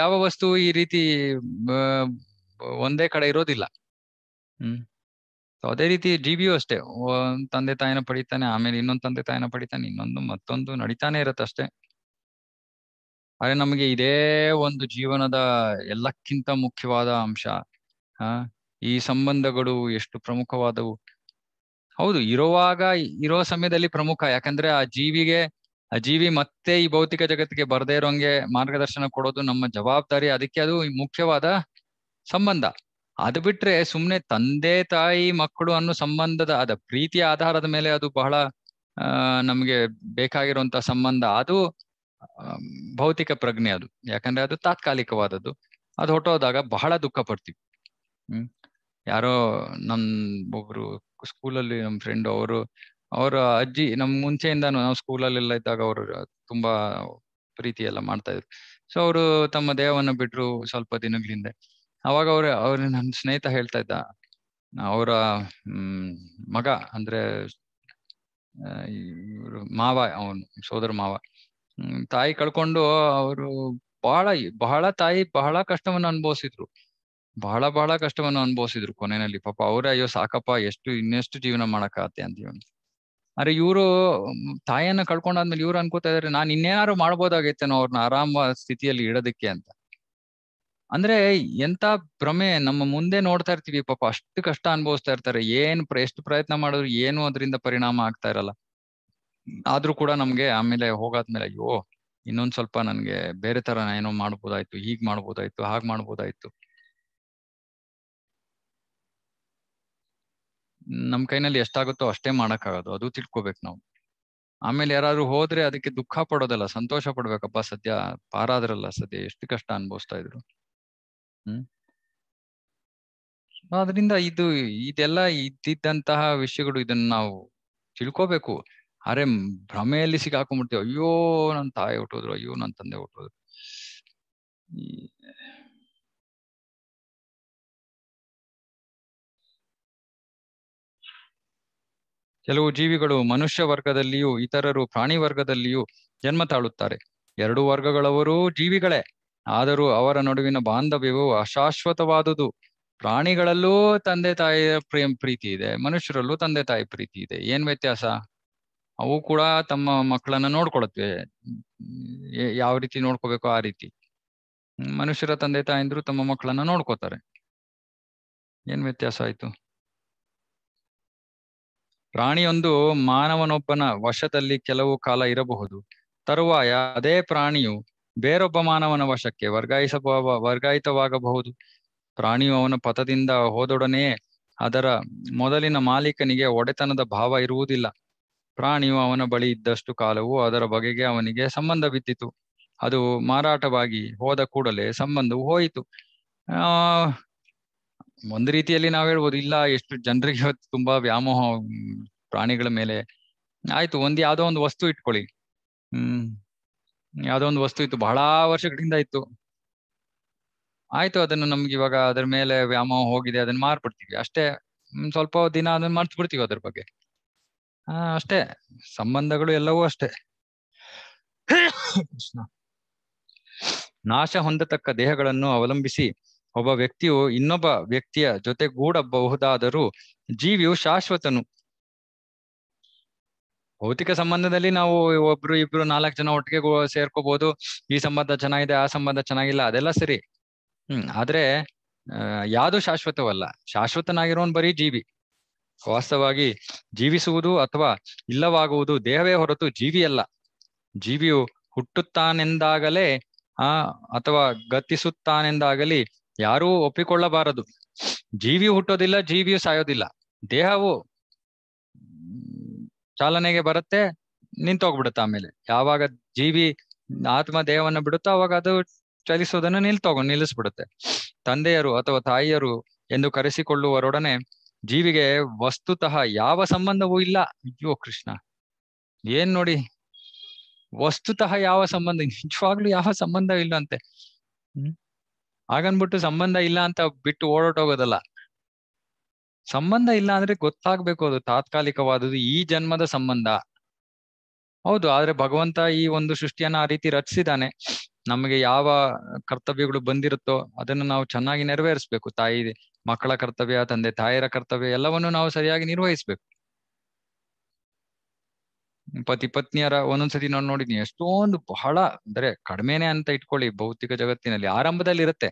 ಯಾವ ವಸ್ತು ಈ ರೀತಿ ಒಂದೇ ಕಡೆ ಇರೋದಿಲ್ಲ ಹ್ಮ್ ಅದೇ ರೀತಿ ಜೀವಿಯು ಅಷ್ಟೇ ಒಂದ್ ತಂದೆ ತಾಯಿನ ಪಡಿತಾನೆ ಆಮೇಲೆ ಇನ್ನೊಂದ್ ತಂದೆ ತಾಯಿನ ಪಡಿತಾನೆ ಇನ್ನೊಂದು ಮತ್ತೊಂದು ನಡೀತಾನೆ ಇರುತ್ತೆ ಅಷ್ಟೇ ಆದ್ರೆ ನಮಗೆ ಇದೇ ಒಂದು ಜೀವನದ ಎಲ್ಲಕ್ಕಿಂತ ಮುಖ್ಯವಾದ ಅಂಶ ಹಾ ಈ ಸಂಬಂಧಗಳು ಎಷ್ಟು ಪ್ರಮುಖವಾದವು ಹೌದು ಇರುವಾಗ ಇರೋ ಸಮಯದಲ್ಲಿ ಪ್ರಮುಖ ಯಾಕಂದ್ರೆ ಆ ಜೀವಿಗೆ ಆ ಜೀವಿ ಮತ್ತೆ ಈ ಭೌತಿಕ ಜಗತ್ತಿಗೆ ಬರದೇ ಇರೋಂಗೆ ಮಾರ್ಗದರ್ಶನ ಕೊಡೋದು ನಮ್ಮ ಜವಾಬ್ದಾರಿ ಅದಕ್ಕೆ ಅದು ಮುಖ್ಯವಾದ ಸಂಬಂಧ ಅದು ಬಿಟ್ರೆ ಸುಮ್ನೆ ತಂದೆ ತಾಯಿ ಮಕ್ಕಳು ಅನ್ನೋ ಸಂಬಂಧದ ಅದ ಪ್ರೀತಿಯ ಆಧಾರದ ಮೇಲೆ ಅದು ಬಹಳ ಆ ನಮ್ಗೆ ಸಂಬಂಧ ಅದು ಭೌತಿಕ ಪ್ರಜ್ಞೆ ಅದು ಯಾಕಂದ್ರೆ ಅದು ತಾತ್ಕಾಲಿಕವಾದದ್ದು ಅದು ಹೊಟ್ಟೋದಾಗ ಬಹಳ ದುಃಖ ಪಡ್ತೀವಿ ಹ್ಮ್ ಯಾರೋ ನಮ್ ಒಬ್ರು ಸ್ಕೂಲಲ್ಲಿ ನಮ್ ಫ್ರೆಂಡ್ ಅವರು ಅವರ ಅಜ್ಜಿ ನಮ್ ಮುಂಚೆಯಿಂದಾನು ನಾವು ಸ್ಕೂಲಲ್ಲೆಲ್ಲ ಇದ್ದಾಗ ಅವರು ತುಂಬಾ ಪ್ರೀತಿ ಎಲ್ಲ ಮಾಡ್ತಾ ಇದ್ರು ಸೊ ಅವರು ತಮ್ಮ ದೇಹವನ್ನು ಬಿಟ್ರು ಸ್ವಲ್ಪ ದಿನಗಳ ಹಿಂದೆ ಅವಾಗ ಅವ್ರ ಅವ್ರ ನನ್ನ ಸ್ನೇಹಿತ ಹೇಳ್ತಾ ಇದ್ದ ಅವರ ಹ್ಮ್ ಮಗ ಅಂದ್ರೆ ಮಾವ ಅವನು ಸೋದರ ಮಾವ ತಾಯಿ ಕಳ್ಕೊಂಡು ಅವರು ಬಹಳ ಬಹಳ ತಾಯಿ ಬಹಳ ಕಷ್ಟವನ್ನು ಅನುಭವಿಸಿದ್ರು ಬಹಳ ಬಹಳ ಕಷ್ಟವನ್ನು ಅನುಭವಿಸಿದ್ರು ಕೊನೆಯಲ್ಲಿ ಪಾಪ ಅವರೇ ಅಯ್ಯೋ ಸಾಕಪ್ಪ ಎಷ್ಟು ಇನ್ನೆಷ್ಟು ಜೀವನ ಮಾಡಕ್ಕಾಗತ್ತೆ ಅಂತ ಹೇಳಿ ಅರೆ ಇವರು ತಾಯಿಯನ್ನ ಕಳ್ಕೊಂಡಾದ್ಮೇಲೆ ಇವ್ರು ಅನ್ಕೋತಾ ಇದಾರೆ ನಾನು ಇನ್ನೇನಾರು ಮಾಡ್ಬೋದಾಗೈತೇನೋ ಅವ್ರನ್ನ ಆರಾಮ ಸ್ಥಿತಿಯಲ್ಲಿ ಇಡೋದಕ್ಕೆ ಅಂತ ಅಂದ್ರೆ ಎಂತ ಭ್ರಮೆ ನಮ್ಮ ಮುಂದೆ ನೋಡ್ತಾ ಇರ್ತೀವಿ ಪಾಪ ಅಷ್ಟು ಕಷ್ಟ ಅನ್ಭವಿಸ್ತಾ ಇರ್ತಾರೆ ಏನ್ ಎಷ್ಟು ಪ್ರಯತ್ನ ಮಾಡಿದ್ರು ಏನು ಅದರಿಂದ ಪರಿಣಾಮ ಆಗ್ತಾ ಇರಲ್ಲ ಆದ್ರೂ ಕೂಡ ನಮ್ಗೆ ಆಮೇಲೆ ಹೋಗಾದ್ಮೇಲೆ ಅಯ್ಯೋ ಇನ್ನೊಂದ್ ಸ್ವಲ್ಪ ನನ್ಗೆ ಬೇರೆ ತರ ಏನೋ ಮಾಡ್ಬೋದಾಯ್ತು ಹೀಗ್ ಮಾಡ್ಬೋದಾಯ್ತು ಹಾಗ್ ಮಾಡ್ಬೋದಾಯ್ತು ನಮ್ ಕೈನಲ್ಲಿ ಎಷ್ಟಾಗುತ್ತೋ ಅಷ್ಟೇ ಮಾಡೋಕ್ಕಾಗೋದು ಅದು ತಿಳ್ಕೊಬೇಕು ನಾವು ಆಮೇಲೆ ಯಾರಾದ್ರೂ ಹೋದ್ರೆ ಅದಕ್ಕೆ ದುಃಖ ಪಡೋದಲ್ಲ ಸಂತೋಷ ಪಡ್ಬೇಕಪ್ಪ ಸದ್ಯ ಪಾರಾದ್ರಲ್ಲ ಸದ್ಯ ಎಷ್ಟು ಕಷ್ಟ ಅನುಭವಿಸ್ತಾ ಇದ್ರು ಹ್ಮ್ ಆದ್ರಿಂದ ಇದು ಇದೆಲ್ಲ ಇದ್ದಿದ್ದಂತಹ ವಿಷಯಗಳು ಇದನ್ನ ನಾವು ತಿಳ್ಕೊಬೇಕು ಅರೆ ಭ್ರಮೆಯಲ್ಲಿ ಸಿಗಾಕೊಂಡ್ಬಿಡ್ತೀವಿ ಅಯ್ಯೋ ನನ್ನ ತಾಯಿ ಹೊಟ್ಟೋದ್ರು ಅಯ್ಯೋ ನನ್ನ ತಂದೆ ಹುಟ್ಟೋದ್ರು ಕೆಲವು ಜೀವಿಗಳು ಮನುಷ್ಯ ವರ್ಗದಲ್ಲಿಯೂ ಇತರರು ಪ್ರಾಣಿ ವರ್ಗದಲ್ಲಿಯೂ ಜನ್ಮ ತಾಳುತ್ತಾರೆ ಎರಡು ವರ್ಗಗಳವರೂ ಜೀವಿಗಳೇ ಆದರೂ ಅವರ ನಡುವಿನ ಬಾಂಧವ್ಯವು ಅಶಾಶ್ವತವಾದುದು ಪ್ರಾಣಿಗಳಲ್ಲೂ ತಂದೆ ತಾಯಿಯ ಪ್ರೇಮ್ ಪ್ರೀತಿ ಇದೆ ಮನುಷ್ಯರಲ್ಲೂ ತಂದೆ ತಾಯಿ ಪ್ರೀತಿ ಇದೆ ಏನ್ ವ್ಯತ್ಯಾಸ ಅವು ಕೂಡ ತಮ್ಮ ಮಕ್ಕಳನ್ನ ನೋಡ್ಕೊಳತ್ವೆ ಯಾವ ರೀತಿ ನೋಡ್ಕೋಬೇಕು ಆ ರೀತಿ ಮನುಷ್ಯರ ತಂದೆ ತಾಯಿಂದ್ರು ತಮ್ಮ ಮಕ್ಕಳನ್ನ ನೋಡ್ಕೋತಾರೆ ಏನ್ ವ್ಯತ್ಯಾಸ ಆಯ್ತು ಪ್ರಾಣಿಯೊಂದು ಮಾನವನೊಬ್ಬನ ವಶದಲ್ಲಿ ಕೆಲವು ಕಾಲ ಇರಬಹುದು ತರುವಾಯ ಅದೇ ಪ್ರಾಣಿಯು ಬೇರೊಬ್ಬ ಮಾನವನ ವಶಕ್ಕೆ ವರ್ಗಾಯಿಸಬ ವರ್ಗಾಯಿತವಾಗಬಹುದು ಪ್ರಾಣಿಯು ಅವನ ಪಥದಿಂದ ಹೋದೊಡನೆಯೇ ಅದರ ಮೊದಲಿನ ಮಾಲೀಕನಿಗೆ ಒಡೆತನದ ಭಾವ ಇರುವುದಿಲ್ಲ ಪ್ರಾಣಿಯು ಅವನ ಬಳಿ ಇದ್ದಷ್ಟು ಕಾಲವು ಅದರ ಬಗೆಗೆ ಅವನಿಗೆ ಸಂಬಂಧ ಬಿದ್ದಿತು ಅದು ಮಾರಾಟವಾಗಿ ಹೋದ ಕೂಡಲೇ ಸಂಬಂಧವು ಹೋಯಿತು ಒಂದ್ ರೀತಿಯಲ್ಲಿ ನಾವ್ ಹೇಳ್ಬೋದು ಇಲ್ಲ ಎಷ್ಟು ಜನರಿಗೆ ಇವತ್ತು ತುಂಬಾ ವ್ಯಾಮೋಹ ಪ್ರಾಣಿಗಳ ಮೇಲೆ ಆಯ್ತು ಒಂದ್ ಯಾವ್ದೋ ಒಂದು ವಸ್ತು ಇಟ್ಕೊಳ್ಳಿ ಹ್ಮ್ ಯಾವ್ದೋ ಒಂದು ವಸ್ತು ಇತ್ತು ಬಹಳ ವರ್ಷಗಳಿಂದ ಇತ್ತು ಆಯ್ತು ಅದನ್ನು ನಮ್ಗೆ ಇವಾಗ ಅದ್ರ ಮೇಲೆ ವ್ಯಾಮೋಹ ಹೋಗಿದೆ ಅದನ್ನ ಮಾರ್ಬಿಡ್ತೀವಿ ಅಷ್ಟೇ ಸ್ವಲ್ಪ ದಿನ ಅದನ್ನ ಮರ್ತು ಬಿಡ್ತೀವಿ ಅದ್ರ ಬಗ್ಗೆ ಹಾ ಅಷ್ಟೇ ಸಂಬಂಧಗಳು ಎಲ್ಲವೂ ಅಷ್ಟೇ ನಾಶ ಹೊಂದತಕ್ಕ ದೇಹಗಳನ್ನು ಅವಲಂಬಿಸಿ ಒಬ್ಬ ವ್ಯಕ್ತಿಯು ಇನ್ನೊಬ್ಬ ವ್ಯಕ್ತಿಯ ಗೂಡಬಹುದಾದರೂ ಜೀವಿಯು ಶಾಶ್ವತನು ಭೌತಿಕ ಸಂಬಂಧದಲ್ಲಿ ನಾವು ಒಬ್ರು ಇಬ್ರು ನಾಲ್ಕು ಜನ ಒಟ್ಟಿಗೆ ಸೇರ್ಕೋಬಹುದು ಈ ಸಂಬಂಧ ಚೆನ್ನಾಗಿದೆ ಆ ಸಂಬಂಧ ಚೆನ್ನಾಗಿಲ್ಲ ಅದೆಲ್ಲ ಸರಿ ಹ್ಮ್ ಆದ್ರೆ ಯಾವುದು ಶಾಶ್ವತವಲ್ಲ ಶಾಶ್ವತನಾಗಿರೋನ್ ಬರೀ ಜೀವಿ ವಾಸ್ತವವಾಗಿ ಜೀವಿಸುವುದು ಅಥವಾ ಇಲ್ಲವಾಗುವುದು ದೇಹವೇ ಹೊರತು ಜೀವಿಯಲ್ಲ ಜೀವಿಯು ಹುಟ್ಟುತ್ತಾನೆಂದಾಗಲೇ ಆ ಅಥವಾ ಗತಿಸುತ್ತಾನೆಂದಾಗಲಿ ಯಾರೂ ಒಪ್ಪಿಕೊಳ್ಳಬಾರದು ಜೀವಿ ಹುಟ್ಟೋದಿಲ್ಲ ಜೀವಿಯು ಸಾಯೋದಿಲ್ಲ ದೇಹವು ಚಾಲನೆಗೆ ಬರುತ್ತೆ ನಿಂತೋಗ್ಬಿಡುತ್ತೆ ಆಮೇಲೆ ಯಾವಾಗ ಜೀವಿ ಆತ್ಮ ದೇಹವನ್ನು ಬಿಡುತ್ತೋ ಅವಾಗ ಅದು ಚಲಿಸೋದನ್ನು ನಿಲ್ತೋಗ ನಿಲ್ಲಿಸ್ಬಿಡುತ್ತೆ ತಂದೆಯರು ಅಥವಾ ತಾಯಿಯರು ಎಂದು ಕರೆಸಿಕೊಳ್ಳುವರೊಡನೆ ಜೀವಿಗೆ ವಸ್ತುತಃ ಯಾವ ಸಂಬಂಧವೂ ಇಲ್ಲ ಅಯ್ಯೋ ಕೃಷ್ಣ ಏನ್ ನೋಡಿ ವಸ್ತುತಃ ಯಾವ ಸಂಬಂಧ ನಿಜವಾಗ್ಲೂ ಯಾವ ಸಂಬಂಧ ಇಲ್ಲ ಅಂತೆ ಹ್ಮ್ ಹಾಗನ್ಬಿಟ್ಟು ಸಂಬಂಧ ಇಲ್ಲ ಅಂತ ಬಿಟ್ಟು ಹೋಗೋದಲ್ಲ ಸಂಬಂಧ ಇಲ್ಲ ಅಂದ್ರೆ ಗೊತ್ತಾಗ್ಬೇಕು ಅದು ತಾತ್ಕಾಲಿಕವಾದದ್ದು ಈ ಜನ್ಮದ ಸಂಬಂಧ ಹೌದು ಆದ್ರೆ ಭಗವಂತ ಈ ಒಂದು ಸೃಷ್ಟಿಯನ್ನ ಆ ರೀತಿ ರಚಿಸಿದಾನೆ ನಮಗೆ ಯಾವ ಕರ್ತವ್ಯಗಳು ಬಂದಿರುತ್ತೋ ಅದನ್ನು ನಾವು ಚೆನ್ನಾಗಿ ನೆರವೇರಿಸ್ಬೇಕು ತಾಯಿ ಮಕ್ಕಳ ಕರ್ತವ್ಯ ತಂದೆ ತಾಯಿಯರ ಕರ್ತವ್ಯ ಎಲ್ಲವನ್ನು ನಾವು ಸರಿಯಾಗಿ ನಿರ್ವಹಿಸ್ಬೇಕು ಪತಿ ಪತ್ನಿಯರ ಒಂದೊಂದ್ಸತಿ ನಾನು ನೋಡಿದೀನಿ ಎಷ್ಟೊಂದು ಬಹಳ ಅಂದ್ರೆ ಕಡಿಮೆನೆ ಅಂತ ಇಟ್ಕೊಳ್ಳಿ ಭೌತಿಕ ಜಗತ್ತಿನಲ್ಲಿ ಆರಂಭದಲ್ಲಿ ಇರುತ್ತೆ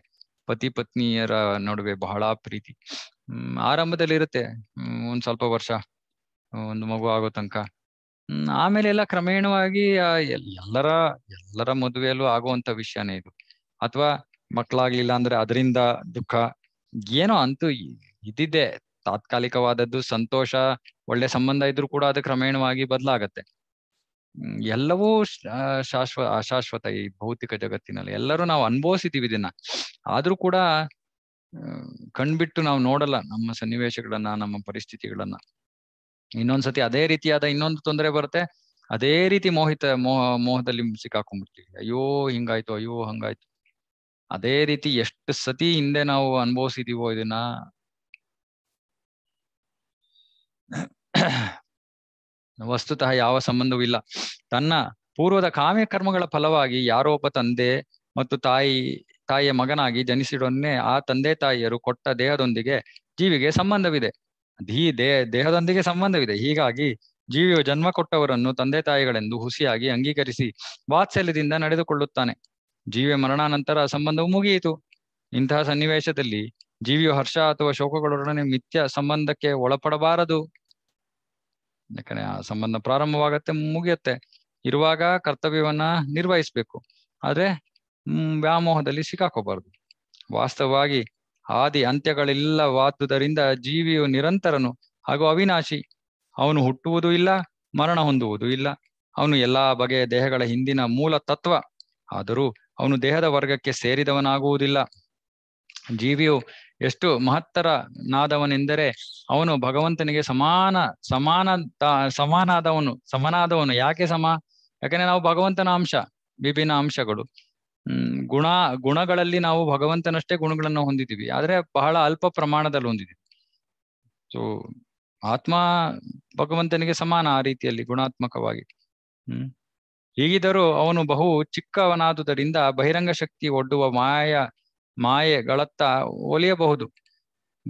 ಪತಿ ಪತ್ನಿಯರ ನಡುವೆ ಬಹಳ ಪ್ರೀತಿ ಹ್ಮ್ ಆರಂಭದಲ್ಲಿ ಇರುತ್ತೆ ಒಂದ್ ಸ್ವಲ್ಪ ವರ್ಷ ಒಂದು ಮಗು ಆಗೋ ತನಕ ಆಮೇಲೆ ಎಲ್ಲ ಕ್ರಮೇಣವಾಗಿ ಎಲ್ಲರ ಎಲ್ಲರ ಮದುವೆಯಲ್ಲೂ ಆಗುವಂತ ವಿಷಯನೇ ಇದು ಅಥವಾ ಮಕ್ಕಳಾಗ್ಲಿಲ್ಲ ಅಂದ್ರೆ ಅದರಿಂದ ದುಃಖ ಏನೋ ಅಂತೂ ಇದಿದೆ ತಾತ್ಕಾಲಿಕವಾದದ್ದು ಸಂತೋಷ ಒಳ್ಳೆ ಸಂಬಂಧ ಇದ್ರೂ ಕೂಡ ಅದು ಕ್ರಮೇಣವಾಗಿ ಬದಲಾಗತ್ತೆ ಎಲ್ಲವೂ ಶಾಶ್ವ ಅಶಾಶ್ವತ ಈ ಭೌತಿಕ ಜಗತ್ತಿನಲ್ಲಿ ಎಲ್ಲರೂ ನಾವು ಅನುಭವಿಸಿದೀವಿ ಇದನ್ನ ಆದ್ರೂ ಕೂಡ ಕಣ್ಬಿಟ್ಟು ನಾವು ನೋಡಲ್ಲ ನಮ್ಮ ಸನ್ನಿವೇಶಗಳನ್ನ ನಮ್ಮ ಪರಿಸ್ಥಿತಿಗಳನ್ನ ಇನ್ನೊಂದ್ಸತಿ ಅದೇ ರೀತಿಯಾದ ಇನ್ನೊಂದು ತೊಂದರೆ ಬರುತ್ತೆ ಅದೇ ರೀತಿ ಮೋಹಿತ ಮೋಹ ಮೋಹದಲ್ಲಿ ಸಿಕ್ಕಾಕೊಂಡ್ಬಿಡ್ತೀವಿ ಅಯ್ಯೋ ಹಿಂಗಾಯ್ತು ಅಯ್ಯೋ ಹಂಗಾಯ್ತು ಅದೇ ರೀತಿ ಎಷ್ಟು ಸತಿ ಹಿಂದೆ ನಾವು ಅನುಭವಿಸಿದೀವೋ ಇದನ್ನ [clears throat] ವಸ್ತುತಃ ಯಾವ ಸಂಬಂಧವೂ ಇಲ್ಲ ತನ್ನ ಪೂರ್ವದ ಕಾಮ್ಯ ಕರ್ಮಗಳ ಫಲವಾಗಿ ಯಾರೋ ಒಬ್ಬ ತಂದೆ ಮತ್ತು ತಾಯಿ ತಾಯಿಯ ಮಗನಾಗಿ ಜನಿಸಿಡೊನ್ನೇ ಆ ತಂದೆ ತಾಯಿಯರು ಕೊಟ್ಟ ದೇಹದೊಂದಿಗೆ ಜೀವಿಗೆ ಸಂಬಂಧವಿದೆ ಈ ದೇಹ ದೇಹದೊಂದಿಗೆ ಸಂಬಂಧವಿದೆ ಹೀಗಾಗಿ ಜೀವಿಯು ಜನ್ಮ ಕೊಟ್ಟವರನ್ನು ತಂದೆ ತಾಯಿಗಳೆಂದು ಹುಸಿಯಾಗಿ ಅಂಗೀಕರಿಸಿ ವಾತ್ಸಲ್ಯದಿಂದ ನಡೆದುಕೊಳ್ಳುತ್ತಾನೆ ಜೀವಿಯ ಮರಣಾನಂತರ ಸಂಬಂಧವು ಮುಗಿಯಿತು ಇಂತಹ ಸನ್ನಿವೇಶದಲ್ಲಿ ಜೀವಿಯು ಹರ್ಷ ಅಥವಾ ಶೋಕಗಳೊಡನೆ ಮಿಥ್ಯ ಸಂಬಂಧಕ್ಕೆ ಒಳಪಡಬಾರದು ಯಾಕಂದ್ರೆ ಆ ಸಂಬಂಧ ಪ್ರಾರಂಭವಾಗತ್ತೆ ಮುಗಿಯತ್ತೆ ಇರುವಾಗ ಕರ್ತವ್ಯವನ್ನ ನಿರ್ವಹಿಸ್ಬೇಕು ಆದ್ರೆ ಹ್ಮ್ ವ್ಯಾಮೋಹದಲ್ಲಿ ಸಿಕ್ಕಾಕೋಬಾರ್ದು ವಾಸ್ತವವಾಗಿ ಆದಿ ಅಂತ್ಯಗಳಿಲ್ಲವಾದುದರಿಂದ ಜೀವಿಯು ನಿರಂತರನು ಹಾಗೂ ಅವಿನಾಶಿ ಅವನು ಹುಟ್ಟುವುದು ಇಲ್ಲ ಮರಣ ಹೊಂದುವುದು ಇಲ್ಲ ಅವನು ಎಲ್ಲಾ ಬಗೆಯ ದೇಹಗಳ ಹಿಂದಿನ ಮೂಲ ತತ್ವ ಆದರೂ ಅವನು ದೇಹದ ವರ್ಗಕ್ಕೆ ಸೇರಿದವನಾಗುವುದಿಲ್ಲ ಜೀವಿಯು ಎಷ್ಟು ಮಹತ್ತರ ಅವನು ಭಗವಂತನಿಗೆ ಸಮಾನ ಸಮಾನ ಸಮಾನಾದವನು ಸಮನಾದವನು ಯಾಕೆ ಸಮ ಯಾಕಂದ್ರೆ ನಾವು ಭಗವಂತನ ಅಂಶ ವಿಭಿನ್ನ ಅಂಶಗಳು ಹ್ಮ್ ಗುಣ ಗುಣಗಳಲ್ಲಿ ನಾವು ಭಗವಂತನಷ್ಟೇ ಗುಣಗಳನ್ನು ಹೊಂದಿದ್ದೀವಿ ಆದರೆ ಬಹಳ ಅಲ್ಪ ಪ್ರಮಾಣದಲ್ಲಿ ಹೊಂದಿದ್ದೀವಿ ಸೊ ಆತ್ಮ ಭಗವಂತನಿಗೆ ಸಮಾನ ಆ ರೀತಿಯಲ್ಲಿ ಗುಣಾತ್ಮಕವಾಗಿ ಹ್ಮ್ ಹೀಗಿದ್ದರೂ ಅವನು ಬಹು ಚಿಕ್ಕವನಾದುದರಿಂದ ಬಹಿರಂಗ ಶಕ್ತಿ ಒಡ್ಡುವ ಮಾಯ ಮಾಯೆಗಳತ್ತ ಒಲಿಯಬಹುದು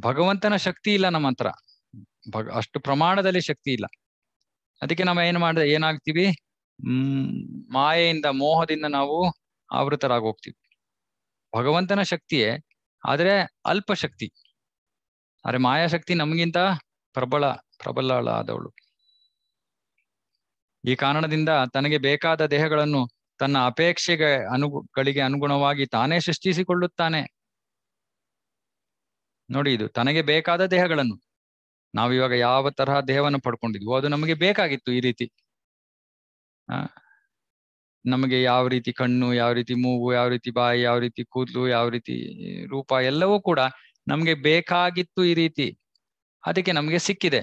ಭಗವಂತನ ಶಕ್ತಿ ಇಲ್ಲ ನಮ್ಮ ಹತ್ರ ಭಗ ಅಷ್ಟು ಪ್ರಮಾಣದಲ್ಲಿ ಶಕ್ತಿ ಇಲ್ಲ ಅದಕ್ಕೆ ನಾವು ಏನ್ ಮಾಡಿದ್ರೆ ಏನಾಗ್ತೀವಿ ಮಾಯೆಯಿಂದ ಮೋಹದಿಂದ ನಾವು ಆವೃತರಾಗಿ ಹೋಗ್ತೀವಿ ಭಗವಂತನ ಶಕ್ತಿಯೇ ಆದರೆ ಅಲ್ಪ ಶಕ್ತಿ ಆದ್ರೆ ಶಕ್ತಿ ನಮಗಿಂತ ಪ್ರಬಲ ಪ್ರಬಲಳಾದವಳು ಈ ಕಾರಣದಿಂದ ತನಗೆ ಬೇಕಾದ ದೇಹಗಳನ್ನು ತನ್ನ ಅಪೇಕ್ಷೆಗೆ ಅನುಗಳಿಗೆ ಅನುಗುಣವಾಗಿ ತಾನೇ ಸೃಷ್ಟಿಸಿಕೊಳ್ಳುತ್ತಾನೆ ನೋಡಿ ಇದು ತನಗೆ ಬೇಕಾದ ದೇಹಗಳನ್ನು ನಾವಿವಾಗ ಯಾವ ತರಹ ದೇಹವನ್ನು ಪಡ್ಕೊಂಡಿದ್ವೋ ಅದು ನಮಗೆ ಬೇಕಾಗಿತ್ತು ಈ ರೀತಿ ನಮಗೆ ಯಾವ ರೀತಿ ಕಣ್ಣು ಯಾವ ರೀತಿ ಮೂಗು ಯಾವ ರೀತಿ ಬಾಯಿ ಯಾವ ರೀತಿ ಕೂದಲು ಯಾವ ರೀತಿ ರೂಪ ಎಲ್ಲವೂ ಕೂಡ ನಮ್ಗೆ ಬೇಕಾಗಿತ್ತು ಈ ರೀತಿ ಅದಕ್ಕೆ ನಮ್ಗೆ ಸಿಕ್ಕಿದೆ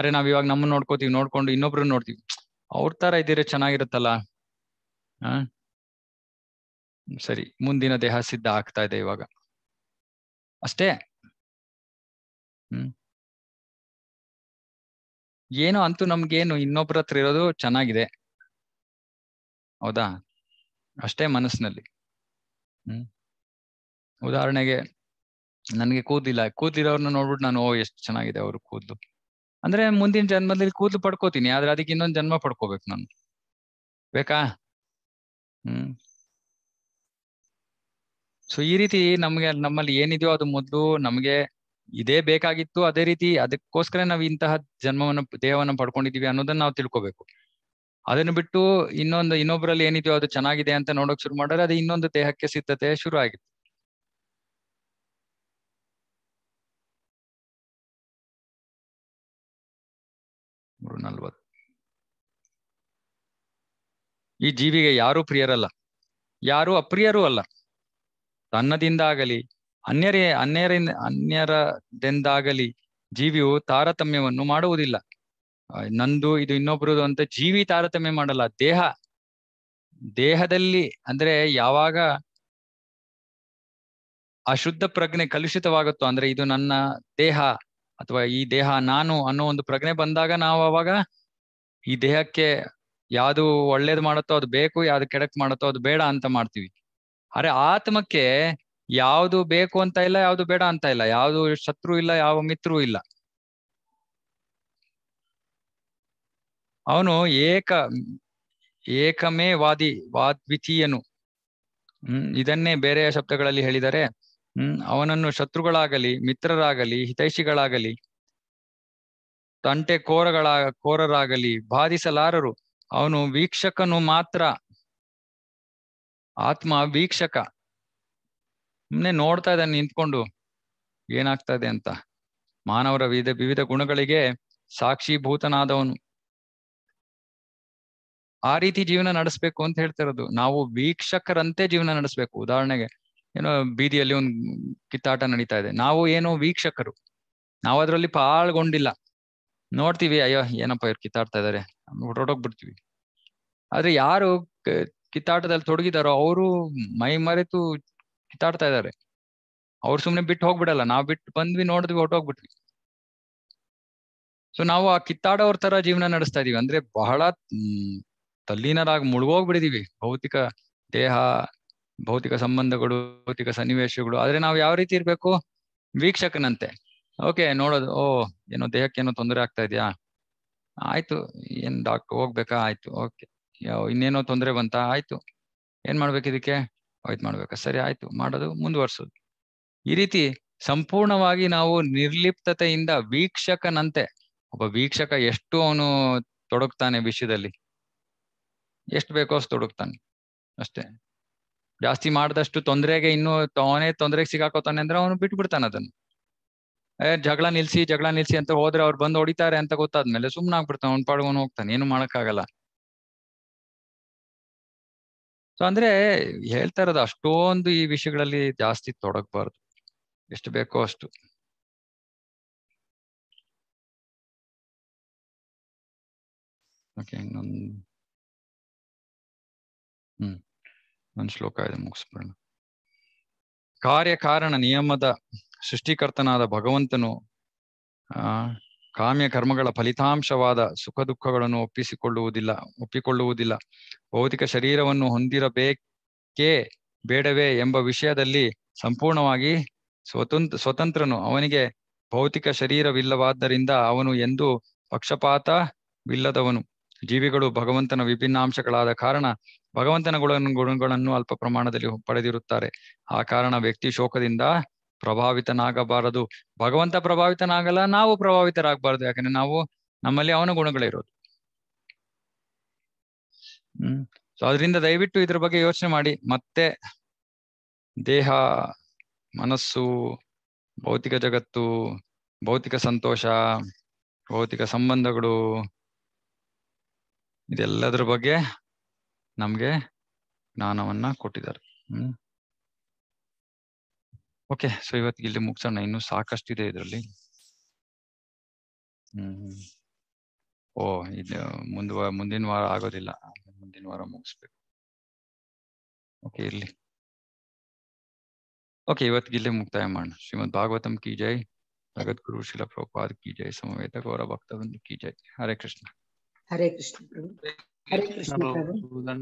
ಅರೆ ನಾವಿವಾಗ ನಮ್ಮನ್ನು ನೋಡ್ಕೋತೀವಿ ನೋಡ್ಕೊಂಡು ಇನ್ನೊಬ್ರು ನೋಡ್ತೀವಿ ಅವ್ರ ತರ ಇದ್ದೀರಿ ಚೆನ್ನಾಗಿರುತ್ತಲ್ಲ ಹ ಸರಿ ಮುಂದಿನ ದೇಹ ಸಿದ್ಧ ಆಗ್ತಾ ಇದೆ ಇವಾಗ ಅಷ್ಟೇ ಹ್ಮ್ ಏನು ಅಂತೂ ನಮ್ಗೇನು ಇನ್ನೊಬ್ರ ಹತ್ರ ಇರೋದು ಚೆನ್ನಾಗಿದೆ ಹೌದಾ ಅಷ್ಟೇ ಮನಸ್ಸಿನಲ್ಲಿ ಹ್ಮ್ ಉದಾಹರಣೆಗೆ ನನಗೆ ಕೂದಿಲ್ಲ ಕೂದಿರೋರ್ನ ನೋಡ್ಬಿಟ್ಟು ನಾನು ಓ ಎಷ್ಟು ಚೆನ್ನಾಗಿದೆ ಅವ್ರು ಕೂದ್ಲು ಅಂದ್ರೆ ಮುಂದಿನ ಜನ್ಮದಲ್ಲಿ ಕೂದಲು ಪಡ್ಕೋತೀನಿ ಆದ್ರೆ ಅದಕ್ಕೆ ಇನ್ನೊಂದು ಜನ್ಮ ಪಡ್ಕೋಬೇಕು ನಾನು ಬೇಕಾ ಹ್ಮ್ ಸೊ ಈ ರೀತಿ ನಮ್ಗೆ ನಮ್ಮಲ್ಲಿ ಏನಿದೆಯೋ ಅದು ಮೊದಲು ನಮ್ಗೆ ಇದೇ ಬೇಕಾಗಿತ್ತು ಅದೇ ರೀತಿ ಅದಕ್ಕೋಸ್ಕರ ನಾವು ಇಂತಹ ಜನ್ಮವನ್ನ ದೇಹವನ್ನು ಪಡ್ಕೊಂಡಿದೀವಿ ಅನ್ನೋದನ್ನ ನಾವು ತಿಳ್ಕೋಬೇಕು ಅದನ್ನು ಬಿಟ್ಟು ಇನ್ನೊಂದು ಇನ್ನೊಬ್ರಲ್ಲಿ ಏನಿದೆಯೋ ಅದು ಚೆನ್ನಾಗಿದೆ ಅಂತ ನೋಡೋಕ್ ಶುರು ಮಾಡಿದ್ರೆ ಅದು ಇನ್ನೊಂದು ದೇಹಕ್ಕೆ ಸಿದ್ಧತೆ ಶುರು ಆಗಿತ್ತು ಮೂರು ಈ ಜೀವಿಗೆ ಯಾರೂ ಪ್ರಿಯರಲ್ಲ ಯಾರೂ ಅಪ್ರಿಯರೂ ಅಲ್ಲ ತನ್ನದಿಂದಾಗಲಿ ಅನ್ಯರೇ ಅನ್ಯರಿಂದ ಅನ್ಯರದಿಂದಾಗಲಿ ಜೀವಿಯು ತಾರತಮ್ಯವನ್ನು ಮಾಡುವುದಿಲ್ಲ ನಂದು ಇದು ಇನ್ನೊಬ್ರದು ಅಂತ ಜೀವಿ ತಾರತಮ್ಯ ಮಾಡಲ್ಲ ದೇಹ ದೇಹದಲ್ಲಿ ಅಂದ್ರೆ ಯಾವಾಗ ಅಶುದ್ಧ ಪ್ರಜ್ಞೆ ಕಲುಷಿತವಾಗುತ್ತೋ ಅಂದ್ರೆ ಇದು ನನ್ನ ದೇಹ ಅಥವಾ ಈ ದೇಹ ನಾನು ಅನ್ನೋ ಒಂದು ಪ್ರಜ್ಞೆ ಬಂದಾಗ ನಾವು ಅವಾಗ ಈ ದೇಹಕ್ಕೆ ಯಾವುದು ಒಳ್ಳೇದು ಮಾಡುತ್ತೋ ಅದು ಬೇಕು ಯಾವ್ದು ಕೆಡಕ್ ಮಾಡುತ್ತೋ ಅದು ಬೇಡ ಅಂತ ಮಾಡ್ತೀವಿ ಅರೆ ಆತ್ಮಕ್ಕೆ ಯಾವುದು ಬೇಕು ಅಂತ ಇಲ್ಲ ಯಾವುದು ಬೇಡ ಅಂತ ಇಲ್ಲ ಯಾವುದು ಶತ್ರು ಇಲ್ಲ ಯಾವ ಮಿತ್ರೂ ಇಲ್ಲ ಅವನು ಏಕ ಏಕಮೇ ವಾದಿ ವಾದ್ವಿತೀಯನು ಹ್ಮ್ ಇದನ್ನೇ ಬೇರೆ ಶಬ್ದಗಳಲ್ಲಿ ಹೇಳಿದರೆ ಹ್ಮ್ ಅವನನ್ನು ಶತ್ರುಗಳಾಗಲಿ ಮಿತ್ರರಾಗಲಿ ಹಿತೈಷಿಗಳಾಗಲಿ ತಂಟೆ ಕೋರಗಳ ಕೋರರಾಗಲಿ ಬಾಧಿಸಲಾರರು ಅವನು ವೀಕ್ಷಕನು ಮಾತ್ರ ಆತ್ಮ ವೀಕ್ಷಕ ಸುಮ್ನೆ ನೋಡ್ತಾ ಇದ್ದಾನೆ ನಿಂತ್ಕೊಂಡು ಏನಾಗ್ತಾ ಇದೆ ಅಂತ ಮಾನವರ ವಿವಿಧ ವಿವಿಧ ಗುಣಗಳಿಗೆ ಸಾಕ್ಷಿಭೂತನಾದವನು ಆ ರೀತಿ ಜೀವನ ನಡೆಸ್ಬೇಕು ಅಂತ ಹೇಳ್ತಿರೋದು ನಾವು ವೀಕ್ಷಕರಂತೆ ಜೀವನ ನಡೆಸ್ಬೇಕು ಉದಾಹರಣೆಗೆ ಏನೋ ಬೀದಿಯಲ್ಲಿ ಒಂದು ಕಿತ್ತಾಟ ನಡೀತಾ ಇದೆ ನಾವು ಏನೋ ವೀಕ್ಷಕರು ನಾವು ಅದರಲ್ಲಿ ಪಾಲ್ಗೊಂಡಿಲ್ಲ ನೋಡ್ತೀವಿ ಅಯ್ಯೋ ಏನಪ್ಪ ಇವ್ರು ಕಿತ್ತಾಡ್ತಾ ಇದಾರೆ ಹೊರಟೋಗ್ಬಿಡ್ತೀವಿ ಆದ್ರೆ ಯಾರು ಕಿತ್ತಾಟದಲ್ಲಿ ತೊಡಗಿದಾರೋ ಅವರು ಮೈ ಮರೆತು ಕಿತ್ತಾಡ್ತಾ ಇದ್ದಾರೆ ಅವ್ರು ಸುಮ್ನೆ ಬಿಟ್ಟು ಹೋಗ್ಬಿಡಲ್ಲ ನಾವ್ ಬಿಟ್ಟು ಬಂದ್ವಿ ನೋಡಿದ್ವಿ ಹೊರಟೋಗ್ಬಿಟ್ವಿ ಸೊ ನಾವು ಆ ಕಿತ್ತಾಡೋರ್ ತರ ಜೀವನ ನಡೆಸ್ತಾ ಇದೀವಿ ಅಂದ್ರೆ ಬಹಳ ತಲ್ಲೀನರಾಗಿ ಮುಳುಗೋಗ್ಬಿಡಿದಿವಿ ಭೌತಿಕ ದೇಹ ಭೌತಿಕ ಸಂಬಂಧಗಳು ಭೌತಿಕ ಸನ್ನಿವೇಶಗಳು ಆದ್ರೆ ನಾವು ಯಾವ ರೀತಿ ಇರ್ಬೇಕು ವೀಕ್ಷಕನಂತೆ ಓಕೆ ನೋಡೋದು ಓ ಏನೋ ದೇಹಕ್ಕೆ ಏನೋ ತೊಂದರೆ ಆಗ್ತಾ ಇದೆಯಾ ಆಯ್ತು ಏನ್ ಡಾಕ್ಟರ್ ಹೋಗ್ಬೇಕಾ ಆಯ್ತು ಓಕೆ ಇನ್ನೇನೋ ತೊಂದರೆ ಬಂತಾ ಆಯ್ತು ಏನ್ ಮಾಡ್ಬೇಕು ಇದಕ್ಕೆ ಆಯ್ತು ಮಾಡ್ಬೇಕಾ ಸರಿ ಆಯ್ತು ಮಾಡೋದು ಮುಂದುವರ್ಸೋದು ಈ ರೀತಿ ಸಂಪೂರ್ಣವಾಗಿ ನಾವು ನಿರ್ಲಿಪ್ತತೆಯಿಂದ ವೀಕ್ಷಕನಂತೆ ಒಬ್ಬ ವೀಕ್ಷಕ ಎಷ್ಟು ಅವನು ತೊಡಗ್ತಾನೆ ವಿಷಯದಲ್ಲಿ ಎಷ್ಟು ಬೇಕೋ ಅಷ್ಟು ತೊಡಗ್ತಾನೆ ಅಷ್ಟೇ ಜಾಸ್ತಿ ಮಾಡಿದಷ್ಟು ತೊಂದರೆಗೆ ಇನ್ನು ಅವನೇ ತೊಂದರೆಗೆ ಸಿಗಾಕೋತಾನೆ ಅಂದ್ರೆ ಅವನು ಬಿಟ್ಬಿಡ್ತಾನೆ ಅದನ್ನು ಏ ಜಗಳ ನಿಲ್ಸಿ ಜಗಳ ನಿಲ್ಸಿ ಅಂತ ಹೋದ್ರೆ ಅವ್ರು ಬಂದು ಹೊಡಿತಾರೆ ಅಂತ ಗೊತ್ತಾದ್ಮೇಲೆ ಸುಮ್ನ ಆಗ್ಬಿಡ್ತಾನೆ ಅವ್ನು ಪಾಡ್ಗೊಂಡು ಹೋಗ್ತಾನೆ ಏನು ಮಾಡಕ್ಕಾಗಲ್ಲ ಸೊ ಅಂದ್ರೆ ಹೇಳ್ತಾ ಇರೋದು ಅಷ್ಟೊಂದು ಈ ವಿಷಯಗಳಲ್ಲಿ ಜಾಸ್ತಿ ತೊಡಗಬಾರ್ದು ಎಷ್ಟು ಬೇಕೋ ಅಷ್ಟು ಓಕೆ ಇನ್ನೊಂದು ಹ್ಮ್ ಒಂದು ಶ್ಲೋಕ ಇದೆ ಮುಗಿಸ್ಬಿಡೋಣ ಕಾರ್ಯಕಾರಣ ನಿಯಮದ ಸೃಷ್ಟಿಕರ್ತನಾದ ಭಗವಂತನು ಆ ಕಾಮ್ಯ ಕರ್ಮಗಳ ಫಲಿತಾಂಶವಾದ ಸುಖ ದುಃಖಗಳನ್ನು ಒಪ್ಪಿಸಿಕೊಳ್ಳುವುದಿಲ್ಲ ಒಪ್ಪಿಕೊಳ್ಳುವುದಿಲ್ಲ ಭೌತಿಕ ಶರೀರವನ್ನು ಹೊಂದಿರಬೇಕೇ ಬೇಡವೇ ಎಂಬ ವಿಷಯದಲ್ಲಿ ಸಂಪೂರ್ಣವಾಗಿ ಸ್ವತಂತ್ರ ಸ್ವತಂತ್ರನು ಅವನಿಗೆ ಭೌತಿಕ ಶರೀರವಿಲ್ಲವಾದ್ದರಿಂದ ಅವನು ಎಂದು ಪಕ್ಷಪಾತವಿಲ್ಲದವನು ಜೀವಿಗಳು ಭಗವಂತನ ವಿಭಿನ್ನ ಅಂಶಗಳಾದ ಕಾರಣ ಭಗವಂತನ ಗುಣ ಗುಣಗಳನ್ನು ಅಲ್ಪ ಪ್ರಮಾಣದಲ್ಲಿ ಪಡೆದಿರುತ್ತಾರೆ ಆ ಕಾರಣ ವ್ಯಕ್ತಿ ಶೋಕದಿಂದ ಪ್ರಭಾವಿತನಾಗಬಾರದು ಭಗವಂತ ಪ್ರಭಾವಿತನಾಗಲ್ಲ ನಾವು ಪ್ರಭಾವಿತರಾಗಬಾರದು ಯಾಕಂದ್ರೆ ನಾವು ನಮ್ಮಲ್ಲಿ ಅವನ ಗುಣಗಳಿರೋದು ಹ್ಮ್ ಸೊ ಅದರಿಂದ ದಯವಿಟ್ಟು ಇದ್ರ ಬಗ್ಗೆ ಯೋಚನೆ ಮಾಡಿ ಮತ್ತೆ ದೇಹ ಮನಸ್ಸು ಭೌತಿಕ ಜಗತ್ತು ಭೌತಿಕ ಸಂತೋಷ ಭೌತಿಕ ಸಂಬಂಧಗಳು ಇದೆಲ್ಲದ್ರ ಬಗ್ಗೆ ನಮ್ಗೆ ಜ್ಞಾನವನ್ನ ಕೊಟ್ಟಿದ್ದಾರೆ ಹ್ಮ್ ಓಕೆ ಸೊ ಇವತ್ತು ಇಲ್ಲಿ ಮುಗಿಸೋಣ ಇನ್ನು ಇದೆ ಇದರಲ್ಲಿ ಹ್ಮ್ ಓ ಇದು ಮುಂದ ಮುಂದಿನ ವಾರ ಆಗೋದಿಲ್ಲ ಮುಂದಿನ ವಾರ ಮುಗಿಸ್ಬೇಕು ಓಕೆ ಇರ್ಲಿ ಓಕೆ ಇಲ್ಲಿ ಮುಕ್ತಾಯ ಮಾಡೋಣ ಶ್ರೀಮದ್ ಭಾಗವತಂ ಕಿ ಜೈ ಜಗದ್ಗುರು ಶಿಲಾ ಕಿ ಜೈ ಸಮವೇತ ಗೌರವ ಭಕ್ತವೃಂದ ಕಿ ಜೈ ಹರೇ ಕೃಷ್ಣ हरे कृष्ण प्रभु हरे कृष्ण प्रभु